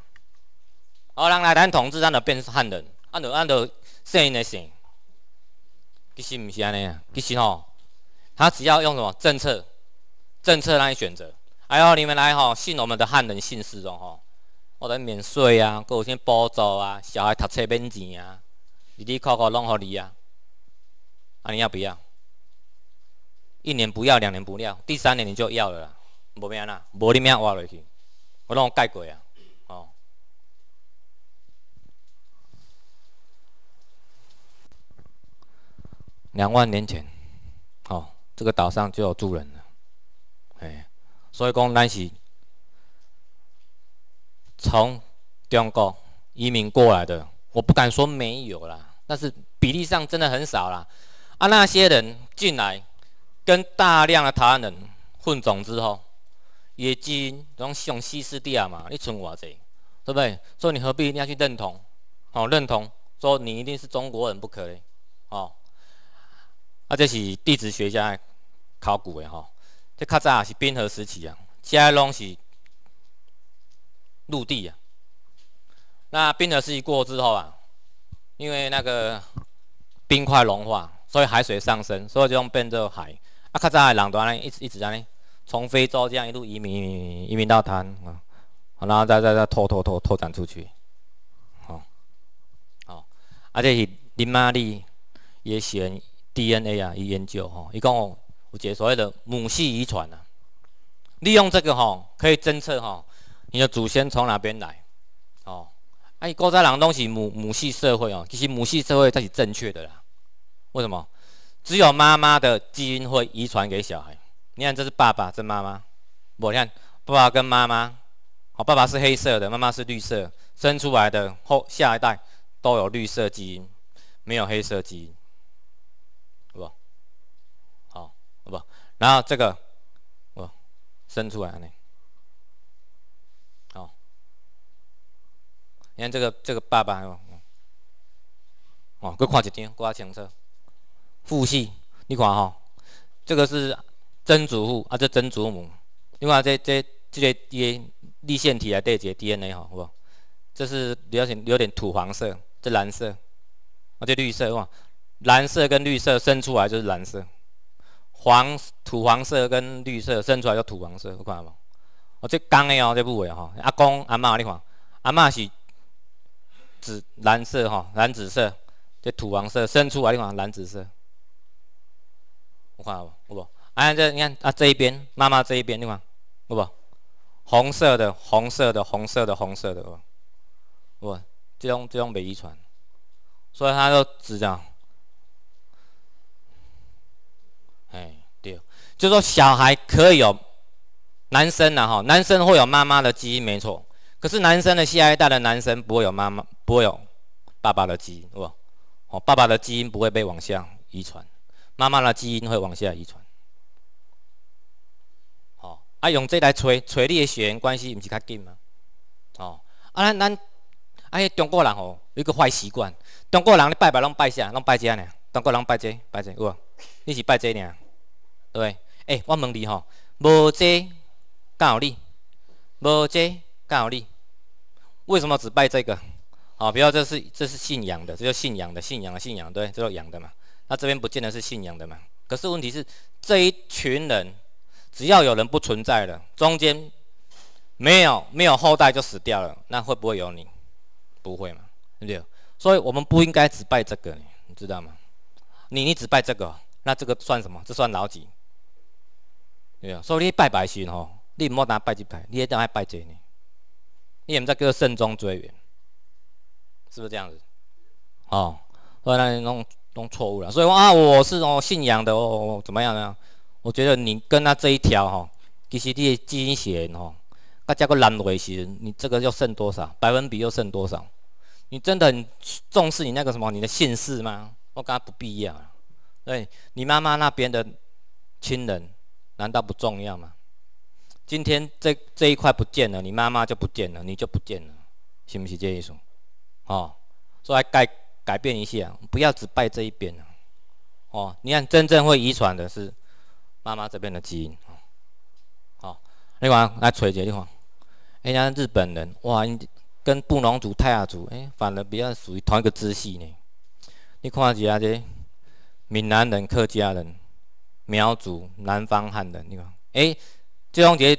S1: 好，人来咱统治，咱就变汉人，俺就俺就姓的姓，其实毋是安尼啊，其实吼，他只要用什么政策，政策让你选择，哎呦，你们来吼，信我们的汉人姓氏哦，吼。我等免税啊，阁有啥补助啊，小孩读册免钱啊，日日口口拢互你啊，安尼也不要，一年不要，两年不要，第三年你就要了，无命啦，无你命活落去，我拢改过啊，哦，两万年前，哦，这个岛上就有住人了，哎，所以讲咱是。从中国移民过来的，我不敢说没有啦，但是比例上真的很少啦。啊，那些人进来，跟大量的台湾人混种之后，也只拢像西施蒂啊嘛，你存偌济，对不对？所以你何必一定要去认同？哦，认同说你一定是中国人不可嘞？哦，啊，这是地质学家、考古的哈，这较早是冰河时期啊，这拢是。陆地啊，那冰河期过之后啊，因为那个冰块融化，所以海水上升，所以就变做海。啊，较早的人族呢，一直一直在呢，从非洲这样一路移民，移民到他，啊，然后再再再拓拓拓拓展出去。好，好，而且是林玛丽也欢 DNA 啊，伊研究吼，一共有个所谓的母系遗传啊，利用这个吼，可以侦测吼。你的祖先从哪边来？哦，啊，高山人东西母母系社会哦，其实母系社会它是正确的啦。为什么？只有妈妈的基因会遗传给小孩。你看，这是爸爸，这妈妈。我看，爸爸跟妈妈，哦，爸爸是黑色的，妈妈是绿色，生出来的后下一代都有绿色基因，没有黑色基因，好吧？好，好不，然后这个，我生出来呢。你看这个这个爸爸哦，哦，佫看一张，佫要清楚。父系，你看吼，这个是曾祖父啊，这曾祖母。你看这这这个 d 个 a 立腺体来对接 DNA 吼，好不？这是有点有点土黄色，这蓝色，啊这绿色，哇！蓝色跟绿色生出来就是蓝色，黄土黄色跟绿色生出来叫土黄色，你看嘛。哦，这公的哦，这母的哦，阿公阿妈你看，阿妈是。紫蓝色哈，蓝紫色，这土黄色，深来，你看蓝紫色。我看好不？不，哎，这你看啊，这一边妈妈这一边你看，不不，红色的，红色的，红色的，红色的，不不，这种这种没遗传，所以他就只这样。哎对，就说小孩可以有男生啊、哈，男生会有妈妈的基因没错。可是男生的下一代的男生不会有妈妈，不会有爸爸的基因，是不？哦，爸爸的基因不会被往下遗传，妈妈的基因会往下遗传。哦，啊用这来查查你的血缘关系，毋是较近吗？哦，啊咱咱，啊迄中国人哦有一个坏习惯，中国人咧拜拜拢拜啥？拢拜遮呢？中国人拜遮拜遮。有无？你是拜遮尔，对袂？哎，我问你吼，无遮干有你？无遮干有你？为什么只拜这个？啊，比如这是这是姓杨的，这叫姓杨的，姓杨，姓杨，对，这就杨的嘛。那这边不见得是姓杨的嘛。可是问题是这一群人，只要有人不存在了，中间没有没有后代就死掉了，那会不会有你？不会嘛，对不对？所以我们不应该只拜这个，你知道吗？你你只拜这个，那这个算什么？这算老几？对啊，所以你拜拜神哦，你莫拿拜几拜，你要单拜济呢。你们在各慎重追远，是不是这样子？哦，后来弄弄错误了，所以啊，我是哦姓杨的，哦，怎么样呢？我觉得你跟他这一条哈，其实你的基因血缘哦，再加个男维血你这个要剩多少百分比？又剩多少？你真的重视你那个什么你的姓氏吗？我感觉不必要啊。对你妈妈那边的亲人，难道不重要吗？今天这这一块不见了，你妈妈就不见了，你就不见了，是不是这意思？哦，所以改改变一下，不要只拜这一边了。哦，你看真正会遗传的是妈妈这边的基因。哦，另外来总结一下，哎，你看日本人，哇，跟布农族、泰雅族，哎，反而比较属于同一个支系呢。你看一下这闽南人、客家人、苗族、南方汉人，你看，哎。这种伫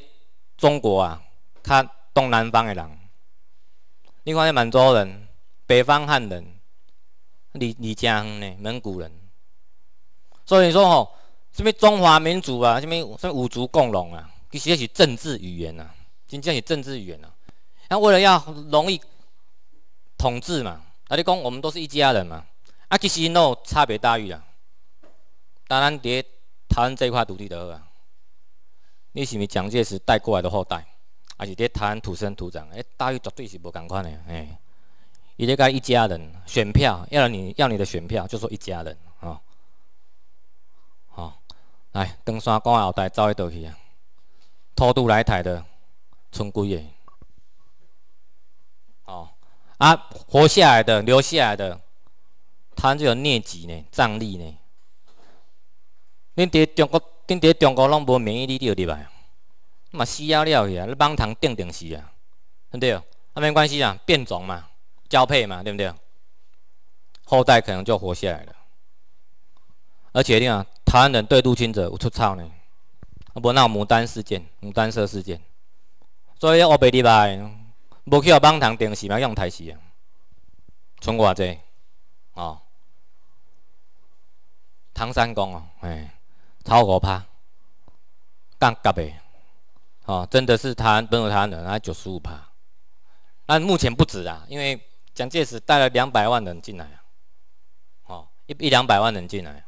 S1: 中国啊，较东南方诶人，你看咧满洲人、北方汉人，离离家远呢，蒙古人。所以说吼，什物中华民族啊，什物虾物五族共荣啊，其实也是政治语言呐，真正是政治语言呐。那为了要容易统治嘛，啊，你讲我们都是一家人嘛，啊其实有差别大遇啊，当然伫台湾这块独立好啊。你是是蒋介石带过来的后代，还是在台湾土生土长？哎，待遇绝对是无共款的。哎，伊这个一家人，选票要你，要你的选票，就说一家人，哦哦，来登山高啊后代，早会倒去啊，偷渡来台的，村姑耶，哦，啊，活下来的，留下来的，他们就有疟疾呢，葬礼呢，恁在中国。今伫中国拢无免疫力，对不对？嘛死了了去啊，你蠓虫定定死啊，对不对？啊没关系啊，变种嘛，交配嘛，对不对？后代可能就活下来了。而且你看，台湾人对入侵者有出操呢，啊，无那牡丹事件、牡丹社事件，所以我白入来，无去互蠓虫叮死，嘛，用台死啊，从我济？哦，唐三公哦，哎。超可怕，杠干呗，哦，真的是台本土台湾人，来九十五趴，那目前不止啊，因为蒋介石带了两百万人进来啊，哦一一两百万人进来，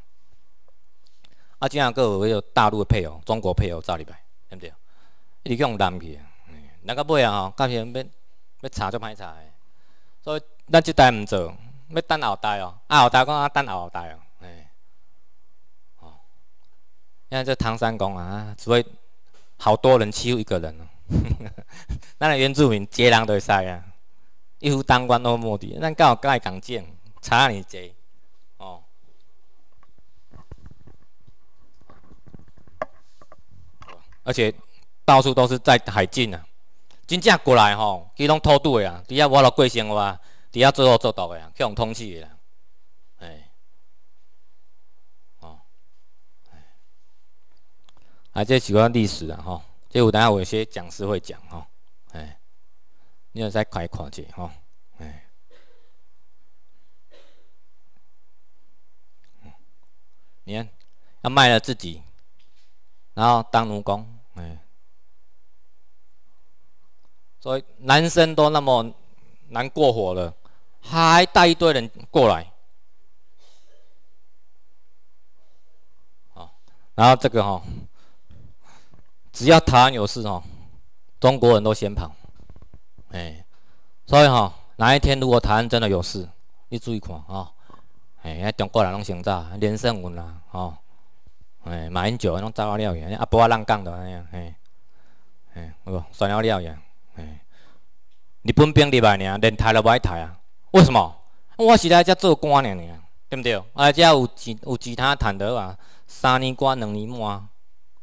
S1: 啊，加上有位有大陆配偶，中国配偶照你来，对不对？一直去往南去啊，那个尾啊，哦，干起要要查就歹查的，所以咱这代毋做，要等后代哦，啊后代讲啊等后代哦。现在这唐山公啊，只会好多人欺负一个人哦。那 原住民结梁都塞啊，一夫当官都莫敌。咱到盖港建差尼济，哦，而且到处都是在海禁啊，真正过来吼，伊拢偷渡的啊。底下我落过生的话，底下做恶做毒的啊，去用通气的啊。啊，这几个历史啊，哈，这有等下有些讲师会讲哈，哎，你要再快看吼、哈，哎，你看，要卖了自己，然后当奴工，哎，所以男生都那么难过火了，还带一堆人过来，好，然后这个哈。只要台湾有事哦，中国人都先跑，哎，所以哈，哪一天如果台湾真的有事，你注意看哦，哎，中国人拢先走，连胜文啦，哦，哎，马英九拢走完了去，阿波阿浪讲就安呀，哎，哎，哦，算了了去，哎，日本兵入来呢，连台都不爱台啊，为什么？我是来遮做官呢，对不对？来遮有其有其他坦得啊，三年官，两年满，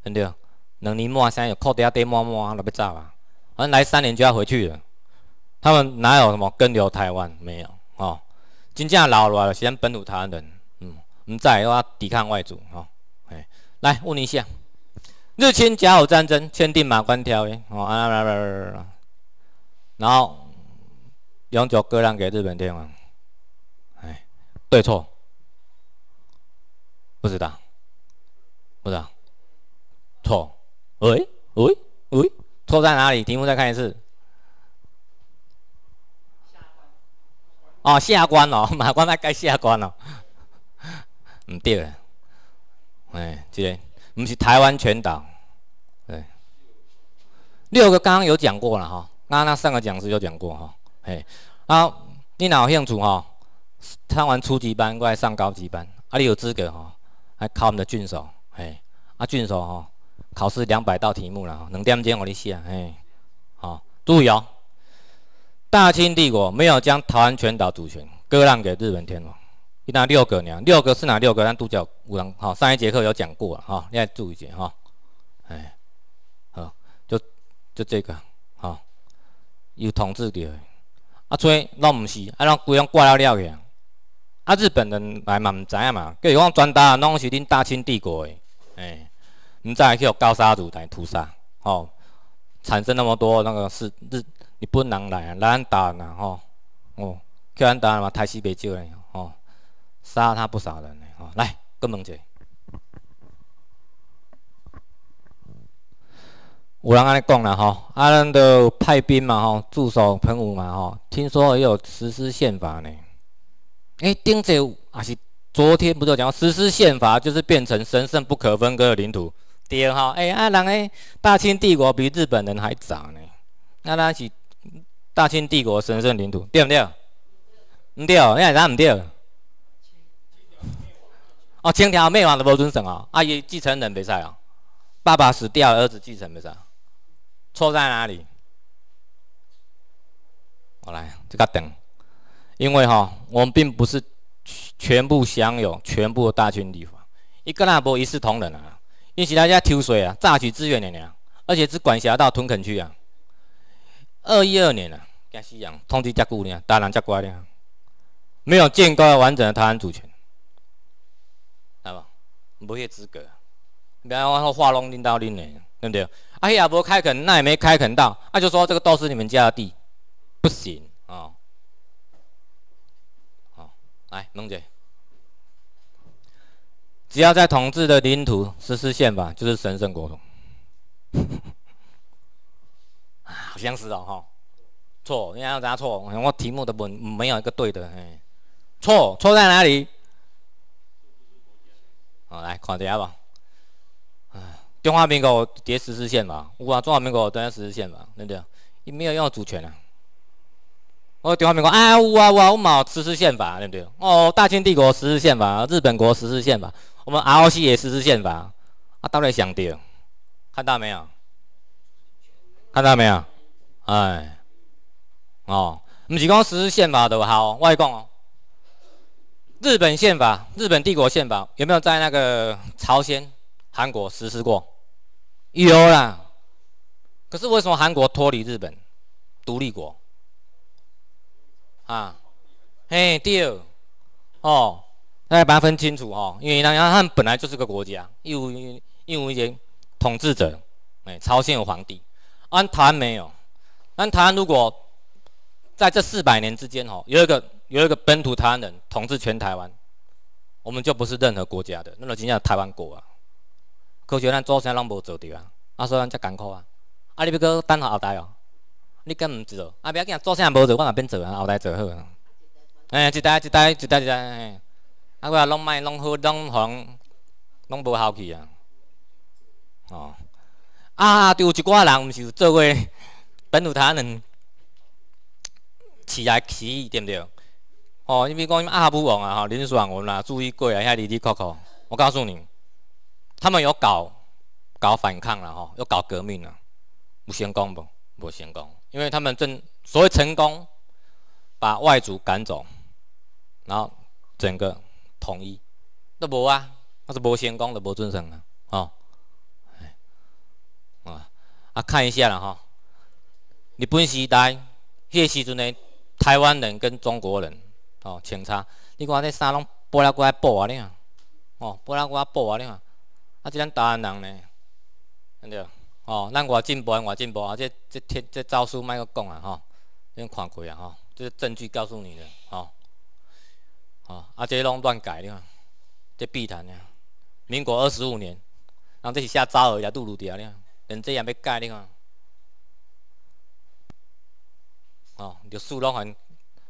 S1: 对不对？两年满，三在又考第二、满满，就要走啊！反正来三年就要回去了。他们哪有什么跟留台湾？没有哦，真正老了先本土台湾。人，嗯，不在的话抵抗外族。哦。哎，来问一下，日清甲午战争签订马关条约，哦，然后永久割让给日本天皇。哎，对错？不知道，不知道，错。喂喂喂，错在哪里？题目再看一次。哦，下关哦，马关在该下关 了，唔对，哎，这个唔是台湾全岛，对，六个刚刚有讲过了哈，刚刚上个讲师有讲过哈，哎，啊，你哪有兴趣哈？上完初级班过来上高级班，啊，你有资格哈？来考我们的郡守，哎，啊，郡守哈。考试两百道题目了，两点钟我你写，哎，好，注意哦。大清帝国没有将台湾全岛主权割让给日本天皇，一单六个呢，六个是哪六个？咱注角有人好，上一节课有讲过，哈，你在注意一下，哈，哎，好，就就这个，哈，有统治的，啊，所以拢不是，啊，拢规样挂了了去，啊，日本人来嘛唔知嘛，叫伊讲传达，拢是恁大清帝国的，哎。你再去看高砂族来屠杀，哦，产生那么多那个是日日本人来啊，来打人啊，哦，叫人打嘛，死袂少嘞，吼，杀他不少人嘞，吼，来，再问一有人安尼讲了，吼，阿人就派兵嘛，吼，驻守澎湖嘛，吼，听说也有实施宪法呢。哎，顶者也是昨天不是讲，实施宪法就是变成神圣不可分割的领土。对吼，哎啊，人诶，大清帝国比日本人还早呢。那那是大清帝国神圣领土，对不对？毋对，因为啥毋对？哦，清朝灭亡的无准算哦。啊，伊继承人袂使哦，爸爸死掉，儿子继承袂使。错在哪里？我来，这个等，因为吼，我们并不是全部享有全部大清帝国，一个那无一视同仁啊。因为大家抽水啊，榨取资源的了，而且只管辖到屯垦区啊。二一二年啊，跟西洋通知加古亮、台湾加古啊，没有建构完整的台湾主权，好无些资格，别往后画龙拎到拎呢，对不对？啊，爷也不开垦，那也没开垦到，啊、就说这个都是你们家的地，不行啊。好，来龙姐。只要在统治的领土实施宪法，就是神圣国土。啊，好像是哦，哈，错，你还要怎样错？我题目都不没有一个对的，哎，错错在哪里？好来看一下吧。啊，中华民国叠实施宪法，有啊，中华民国当然实施宪法，对不对？你没有用主权啊。哦，中华民国啊，有啊有，我冇实施宪法，对不对？哦，大清帝国实施宪法，日本国实施宪法。我们 ROC 也实施宪法，啊，当然想对，看到没有？看到没有？哎，哦，唔是讲实施宪法的，好，外哦。日本宪法，日本帝国宪法有没有在那个朝鲜、韩国实施过？有啦。可是为什么韩国脱离日本，独立国？啊，嘿，对，哦。大家把它分清楚哦，因为南洋他们本来就是个国家，义务义务一些统治者。哎，朝鲜有皇帝，啊，台湾没有。安台湾如果在这四百年之间哦，有一个有一个本土台湾人统治全台湾，我们就不是任何国家的，那就真正台湾国啊。科学咱做啥拢无做对啊，啊，所以咱才艰苦啊。啊，你要搁等下后代哦，你敢毋做？啊，不要紧，做啥也无做，我那变做啊，后代做好啊。哎，一代一代一代一代哎。啊！我拢歹，拢好，拢红，拢无效去啊！哦，啊，就有一挂人毋是做过 本土台人，起来起，对毋对？哦，比如讲阿布王啊，吼，林爽文啊，朱意过啊，遐哩哩，扣扣，我告诉你，他们有搞搞反抗了，吼，有搞革命了，有成功无，无成功，因为他们正所谓成功，把外族赶走，然后整个。统一都无啊，我是无先讲，都无准生啊，吼，啊啊看一下啦吼，日本时代迄个时阵的台湾人跟中国人吼穿差，你看这衫拢剥了过来剥啊，你看，吼剥了过来剥啊，你看，啊即咱台湾人呢，对，吼咱外进步，外进步，啊这这这招数莫搁讲啊，吼，真看过啊，吼，这是证据告诉你的，吼。啊，啊，这拢乱改，你看，这必谈呢，民国二十五年，人这是下昭和也杜鲁的啊，你看，人这也要改，你看，哦，历史拢很，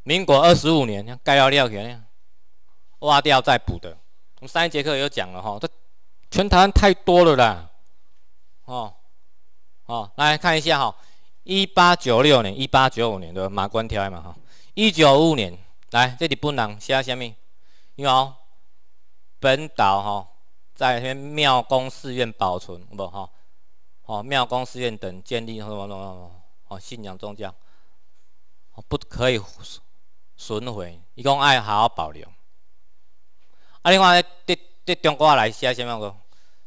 S1: 民国二十五年，盖了了去，挖掉再补的。我们上一节课有讲了哈，这全台湾太多了啦。哦，哦，来看一下哈，一八九六年、一八九五年的马关条约嘛，哈，一九五年。来，这里本人写什么？你好，本岛吼在庙宫寺院保存，无吼哦，庙宫寺院等建立什么什么哦，信仰宗教，不可以损毁，一共爱好保留。啊，外咧，伫伫中国来写什么个？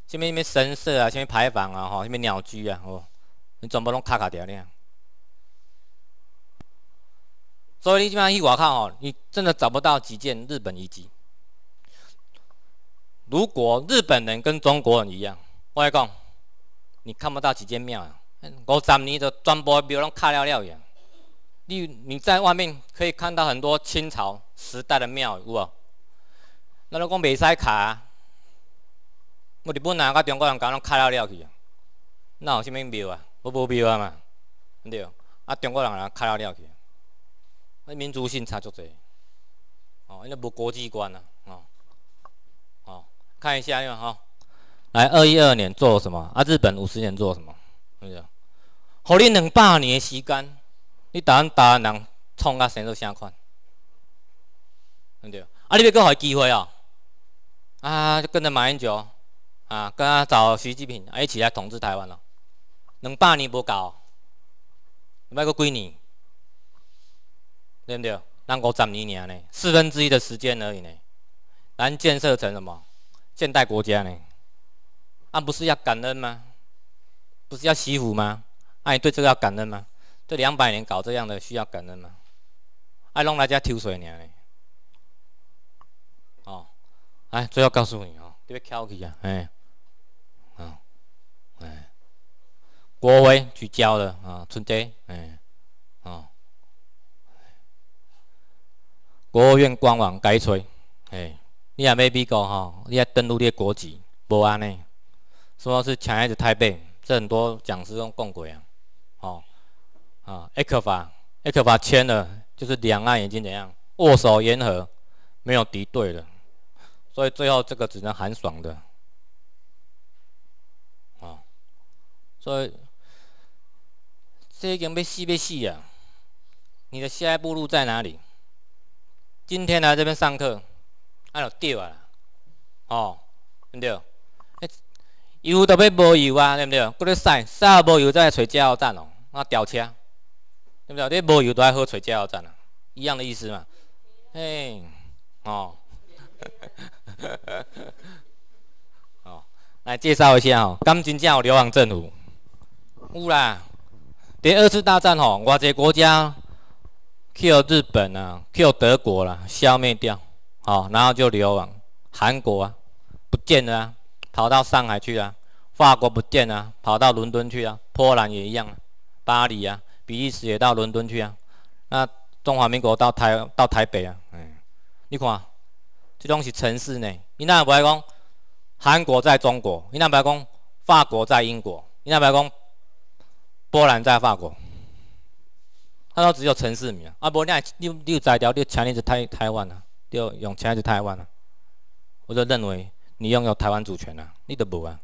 S1: 什么什么神社啊，什么牌坊啊，吼，什么鸟居啊，吼，全部拢敲敲掉了。所以你去翻去外口哦，你真的找不到几间日本遗迹。如果日本人跟中国人一样，我来讲，你看不到几间庙啊，五十年的全部庙拢人了了呀。你你在外面可以看到很多清朝时代的庙，有无？那都讲未使卡，啊，我日本人甲中国人讲拢卡了了去，哪有啥物庙啊？我无庙啊嘛，对。啊中国人也卡了了去。民族性差足多，哦，因咧无国际观啊，哦，哦，看一下，对嘛，吼，来二一二年做什么？啊，日本五十年做什么？对啊，互恁两百年时间，你台湾大汉人创到成啥款？对不对？啊，你有给伊机会哦，啊，就跟着马英九，啊，跟啊找习近平啊，一起来统治台湾咯，两百年无够，要过几年？对不对？咱五十年年呢，四分之一的时间而已呢，咱建设成什么？现代国家呢？俺不是要感恩吗？不是要惜福吗？俺对这个要感恩吗？这两百年搞这样的需要感恩吗？啊，弄大家抽水呢？哦，哎，最后告诉你哦，特别巧气啊，哎，嗯，哎，国徽聚焦了啊，春节，哎，哦。国务院官网改吹，哎，你也没比过哈，你还登录列国籍，无安尼，说是签孩子太背，这很多讲师都讲过啊，哦，啊埃克法埃克法签了，就是两岸已经怎样握手言和，没有敌对了，所以最后这个只能喊爽的，啊，所以这已经被死要死啊，你的下一步路在哪里？今天来这边上课，哎呦掉啊，哦，对不对？油都别无油啊，对不对？过来晒晒无油再来找加油站哦，那吊车，对不对？你无油都爱好找加油站啊，一样的意思嘛。嘿，哦，哦，来介绍一下哦，当真正有流亡政府？有啦，第二次大战吼，偌济国家。去日本啊去德国啊，消灭掉，好，然后就流亡韩国啊，不见了，逃到上海去啊，法国不见了，跑到伦敦去啊，波兰也一样，巴黎啊，比利时也到伦敦去啊，那中华民国到台到台北啊，哎，你看，这种是城市内，你哪会讲韩国在中国，你哪会讲法国在英国，你哪会讲波兰在法国？他说只有城市名啊，啊无你你你有摘掉你前面是台台湾啊，你用前面是台湾啊，我就认为你拥有台湾主权啊，你都无啊，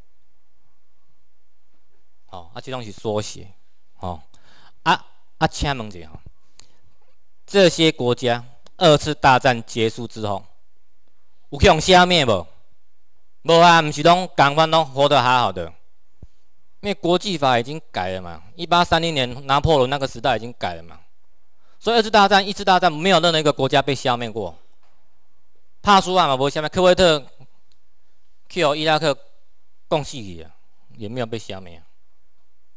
S1: 哦啊这东西缩写，哦啊啊请问一下，这些国家二次大战结束之后有向消灭无？无啊，毋是拢台湾拢活得好好得。因为国际法已经改了嘛，一八三零年拿破仑那个时代已经改了嘛，所以二次大战、一次大战没有任何一个国家被消灭过，帕苏亚嘛无消灭，科威特去哦伊拉克共死去也没有被消灭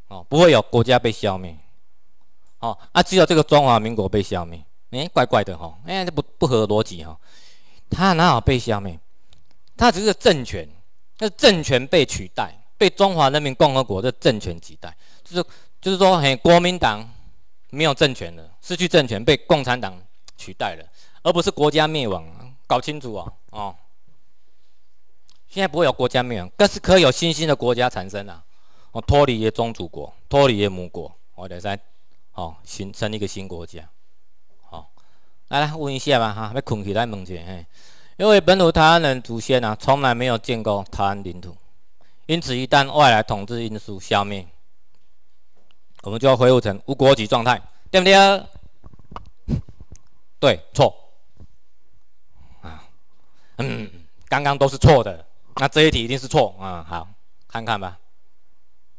S1: 哦不会有国家被消灭，哦啊只有这个中华民国被消灭，哎怪怪的哈，哎这不不合逻辑哈，他哪有被消灭？他只是政权，那政权被取代。被中华人民共和国的政权取代，就是就是说，嘿，国民党没有政权了，失去政权，被共产党取代了，而不是国家灭亡，搞清楚哦哦。现在不会有国家灭亡，更是可以有新兴的国家产生啦。我脱离的宗主国，脱离的母国，我得在哦形成一个新国家。好，来来问一下吧，哈，要困起来问下，嘿，因为本土台湾人祖先啊，从来没有见过台湾领土。因此，一旦外来统治因素消灭，我们就要恢复成无国籍状态，对不对？对，错啊？嗯，刚刚都是错的，那这一题一定是错啊。好，看看吧。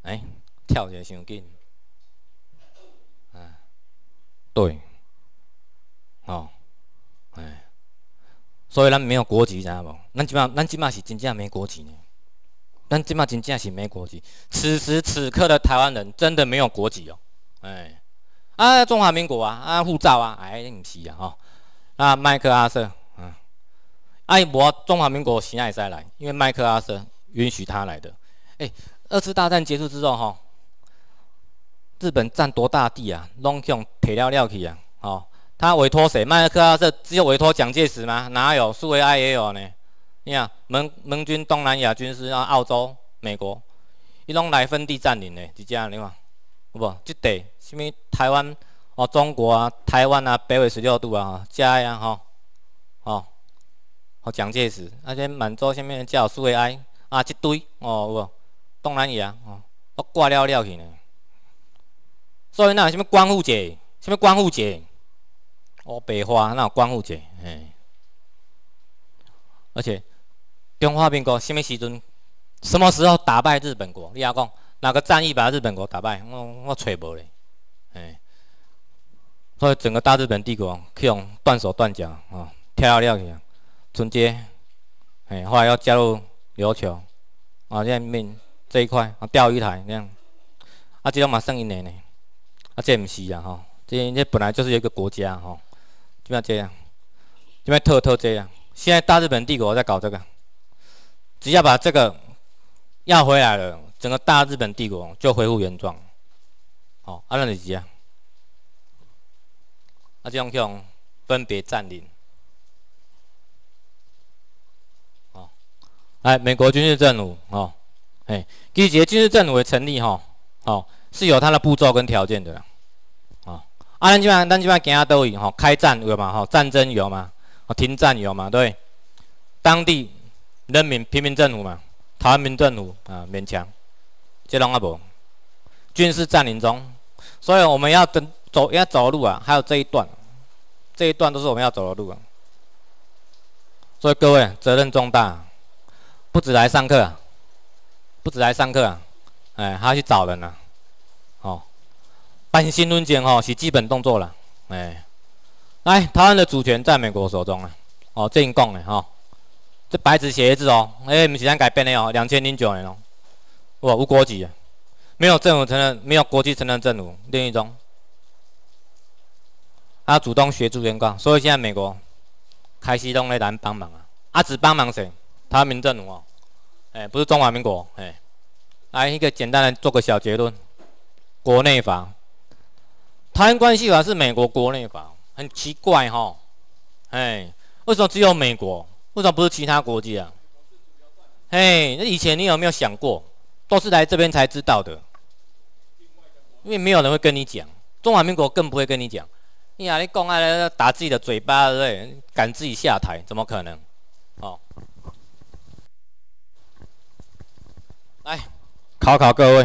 S1: 哎，跳一下，伤紧。啊，对。哦，哎，所以咱没有国籍，知道无？咱起嘛，咱起嘛是真正没国籍呢。但基真正是没国籍。此时此刻的台湾人真的没有国籍哦，哎，啊中华民国啊，啊护照啊，哎，你是啊哈？啊麦克阿瑟，嗯，爱无中华民国谁爱再来？因为麦克阿瑟允许他来的。哎，二次大战结束之后哈，日本占多大地啊，拢向退了了去啊，哦，他委托谁？麦克阿瑟只有委托蒋介石吗？哪有？苏维埃也有呢。你看盟盟军东南亚军事啊，澳洲、美国，伊拢来分地占领的，直接你看，有无？即地，啥物台湾、哦中国啊、台湾啊、北纬十六度啊，加呀吼，吼，哦蒋介石，啊，且满洲下面叫苏维埃，啊一堆，哦有无？东南亚，哦挂了了去呢。所以那啥物光复节，啥物光复节，哦北花那光复节，哎，而且。中华民国什么时阵？什么时候打败日本国？你阿讲哪个战役把日本国打败？我我找无咧，哎，所以整个大日本帝国去用断手断脚啊，跳了去春节，哎，后来要加入琉球啊，这面这一块啊，钓鱼台这样啊，这种马上一年呢啊，这毋是啊吼，这这本来就是一个国家吼，就要这样，就要特特这样。现在大日本帝国在搞这个。只要把这个要回来了，整个大日本帝国就恢复原状。哦，阿南几级啊？阿将将分别占领。哦，来美国军事政府。哦，哎，其实军事政府的成立，哈，哦，是有它的步骤跟条件的。啊，阿南几番，阿南几番，其都有。吼，开战有嘛？吼，战争有嘛？哦，停战有嘛？对，当地。人民、平民政府嘛，台湾民政府啊，勉强。这拢阿无军事占领中，所以我们要跟走，要走路啊。还有这一段，这一段都是我们要走的路啊。所以各位责任重大，不止来上课，不止来上课，哎，还要去找人啊。哦，班新论检哦，是基本动作了。哎，来，台湾的主权在美国手中啊，哦，这近讲的哈。这白纸写一字哦，哎，不是咱改变的哦，两千零九年哦，哇，无国籍，没有政府承认，没有国际承认政府，另一种，他主动协助原告，所以现在美国，开西东来咱帮忙啊，他只帮忙谁？他民政府，哎，不是中华民国，哎，来一个简单的做个小结论，国内法，台湾关系法是美国国内法，很奇怪哈，哎，为什么只有美国？为什么不是其他国家啊？嘿，那以前你有没有想过？都是来这边才知道的，因为没有人会跟你讲，中华民国更不会跟你讲。你啊，你开啊，打自己的嘴巴对不对？赶自己下台，怎么可能？哦，来考考各位，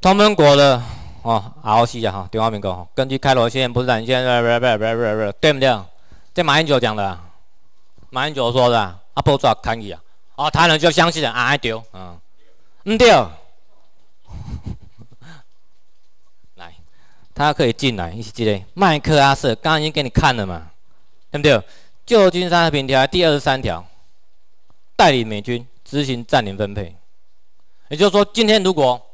S1: 中华民国的哦，好死一下哈，中华民国。根据开罗宪，不是茨现，宣对，不不不不不不，对不对？这马英九讲的。马英九说的，阿波在抗议啊！哦，台湾就相信了，啊爱对，嗯，唔对。来，他可以进来，一起进来，麦克阿瑟刚刚已经给你看了嘛，对不对？旧金山和平条约第二十三条，代理美军执行占领分配。也就是说，今天如果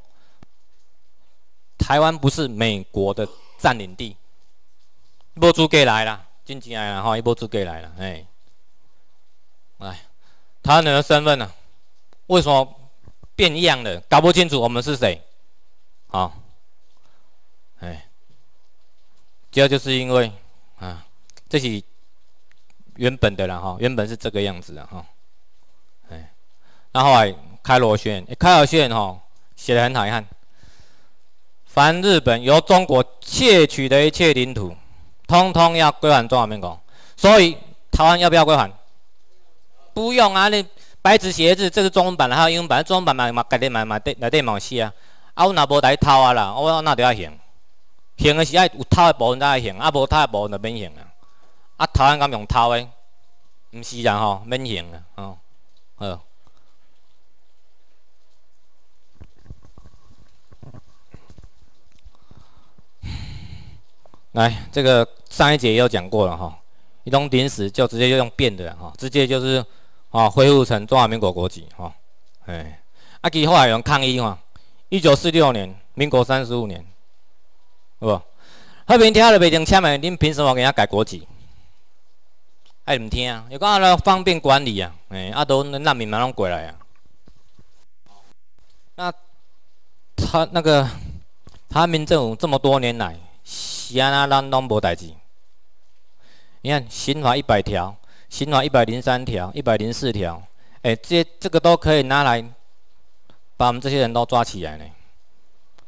S1: 台湾不是美国的占领地，一波猪过来了，进进来了，吼，一波猪给来了，哎。哎，台湾人的身份呢？为什么变样了？搞不清楚我们是谁，好，哎，主要就是因为啊，这是原本的啦哈，原本是这个样子的哈，哎，然后来开宣言，开宣言哈，写的很好，你看，凡日本由中国窃取的一切领土，统统要归还中华民国，所以台湾要不要归还？不用啊！你白纸写字，这是中文版，还有英文版，中文版嘛嘛，今日嘛嘛，内底嘛有写啊。啊，我若无在偷啊啦，我哪着要行，行的是爱有偷的部分才行，啊无偷的部分就免行啊。啊，偷人敢用偷的，毋是啦吼，免行啊，吼，好。来，这个上一节也有讲过了哈，一种顶时就直接就用变的哈，直接就是。哦，恢复成中华民国国籍。吼，哎，啊，其后来用抗议嘛，一九四六年，民国三十五年，是不？和平天下的未停签的，您凭什么给人家改国籍？爱唔听啊？又讲阿拉方便管理啊，哎，啊都难民嘛拢过来啊。那他那个，他民政府这么多年来，西安啊人拢无代志。你看《刑法一百条》。刑法一百零三条、一百零四条，哎，这这个都可以拿来把我们这些人都抓起来呢。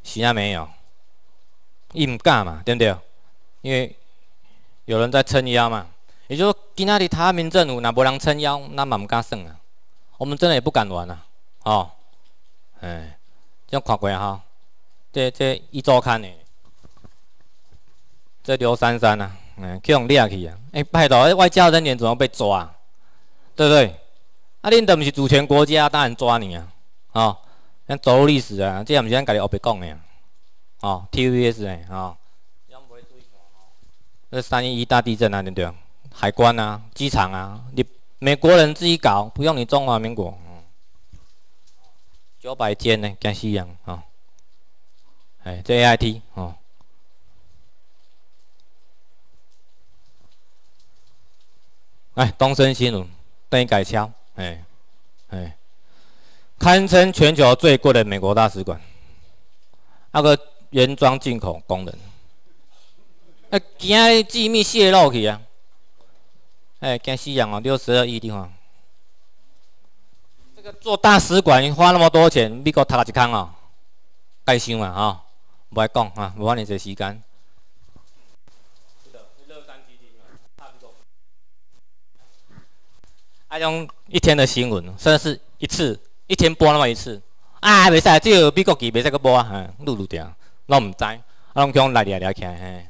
S1: 行啊，没有，伊唔敢嘛，对不对？因为有人在撑腰嘛。也就是说，今仔日湾民政府那无人撑腰，那嘛唔敢算啊。我们真的也不敢玩啊，哦，哎，这样看过哈，这这一周刊呢，这刘珊珊啊。嗯，去用掠去啊！哎，拜托，哎，外交人员怎么被抓？对不对？啊，恁都毋是主权国家，当然抓你啊！吼、哦，走入历史啊，这也毋是咱家己学别讲的啊！哦，T V S 的吼、哦。那三一一大地震啊，对不对？海关啊，机场啊，你美国人自己搞，不用你中华民国。九百间呢，惊死人啊。哎，这 A I T 哦。哎，东升新闻等于改枪，哎哎，堪称全球最贵的美国大使馆，那个原装进口功能，哎，惊机密泄露去啊，哎，惊死人哦，六十二亿地方。这个做大使馆花那么多钱，美国踏一空哦，改啊嘛吼，爱讲哈，无还你些时间。阿种一天的新闻，算是一次，一天播那么一次。啊，袂使，只有美国记袂使去播啊，录录掉，拢唔知。阿龙讲来来来，听嘿。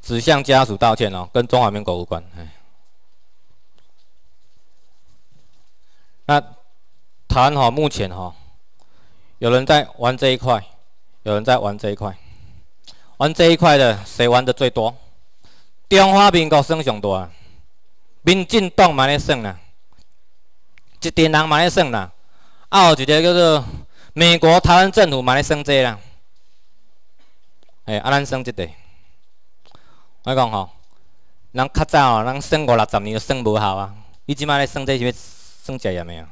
S1: 只向家属道歉哦，跟中华民国无关。那谈哈，目前哈，有人在玩这一块，有人在玩这一块，玩这一块的，谁玩的最多？中华民国算上大，民进党嘛咧算啦，一队人嘛咧算啦，还有一个叫做美国台湾政府嘛咧算济啦，哎，啊咱算即个，我讲吼，人较早哦，人算五六十年都算无效啊，伊即摆咧算济是算济样没啊？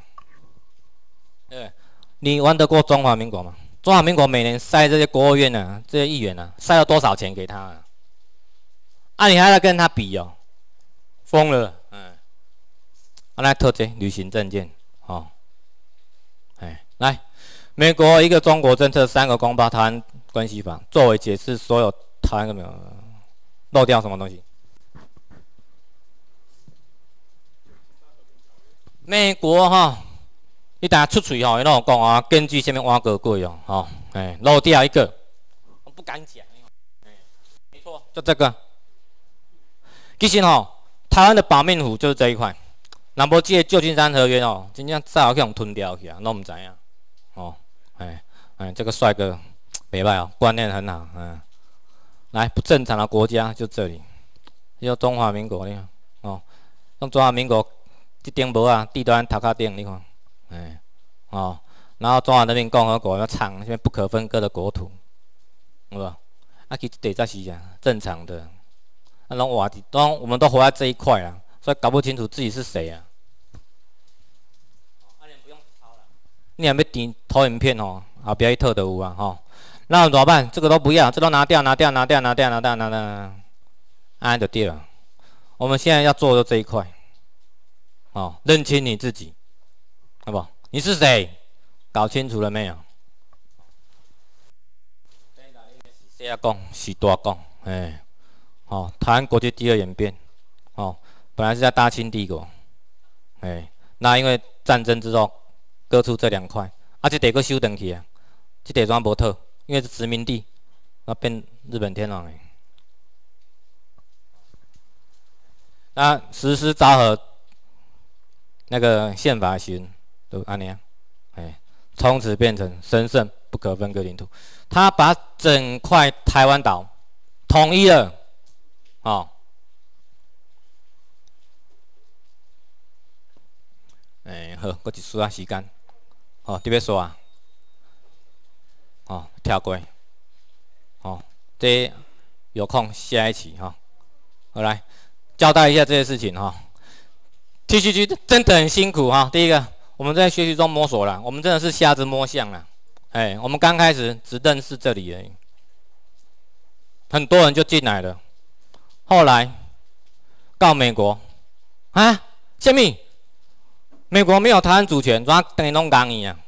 S1: 诶，你玩得过中华民国吗？中华民国每年塞这些国务院啊，这些议员啊，塞了多少钱给他？那你还要跟他比哦？疯了！嗯，来特嘴，旅行证件，哦，哎，来，美国一个中国政策，三个光台谈关系法作为解释，所有谈有没有漏掉什么东西？美国哈，你等下出嘴哦，一路讲啊，根据什么挖个鬼哦，哎，漏掉一个，不敢讲，没错，就这个。其实吼，台湾的保命符就是这一块。那不，这个旧金山合约吼，真正早有可吞掉去啊，拢毋知影。哦，哎哎，这个帅哥，袂歹哦，观念很好，嗯。来，不正常的国家就这里，就中华民国呢。哦，用中华民国一顶帽啊，地端头壳顶你看，哎，哦，然后中华人民共和国要抢那些不可分割的国土，是吧？啊，其实佮佮正常的拢话题，拢我们都活在这一块啊，所以搞不清楚自己是谁啊。你还没投投影片哦，啊，不要去偷的有啊吼。那怎么办？这个都不要，这都拿掉，拿掉，拿掉，拿掉，拿掉，拿掉，安就对了。我们现在要做的这一块，好，认清你自己，好不？好？你是谁？搞清楚了没有？是阿公，是大讲？嘿。哦，台湾国际第二演变，哦，本来是在大清帝国，哎，那因为战争之后，割出这两块，啊，且地都修登去啊，这地装无特，因为是殖民地，那变日本天皇的，那实施扎和那个宪法行都安尼，哎，从此变成神圣不可分割领土，他把整块台湾岛统一了。哦。诶好，过几时下时间，好，特别说啊，好，跳过，好，这有空下一次哈，好来交代一下这些事情哈。T 区真的很辛苦哈，第一个，我们在学习中摸索了，我们真的是瞎子摸象了，哎，我们刚开始只认识这里，很多人就进来了。后来到美国，哈？什么？美国没有台湾主权，怎等于拢干一样？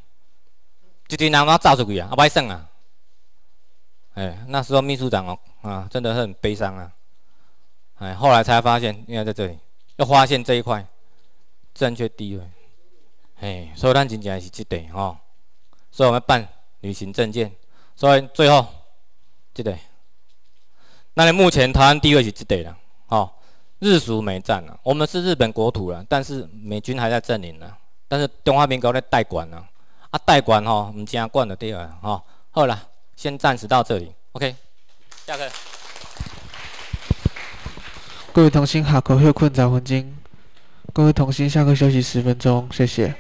S1: 一群人怎走出去啊？阿败算啊？哎，那时候秘书长哦，啊，真的很悲伤啊。哎，后来才发现，应该在这里，又发现这一块正确地位。哎，所以咱真正是这点哦，所以我们办旅行证件。所以最后这个。那你目前台湾地位是怎的哦，日属美占了，我们是日本国土了，但是美军还在占领呢，但是中华民国在代管了，啊代管哦，唔正管的地了，哦，好了，先暂时到这里，OK，下课。各位同心下课休困十分钟，各位同心下课休息十分钟，谢谢。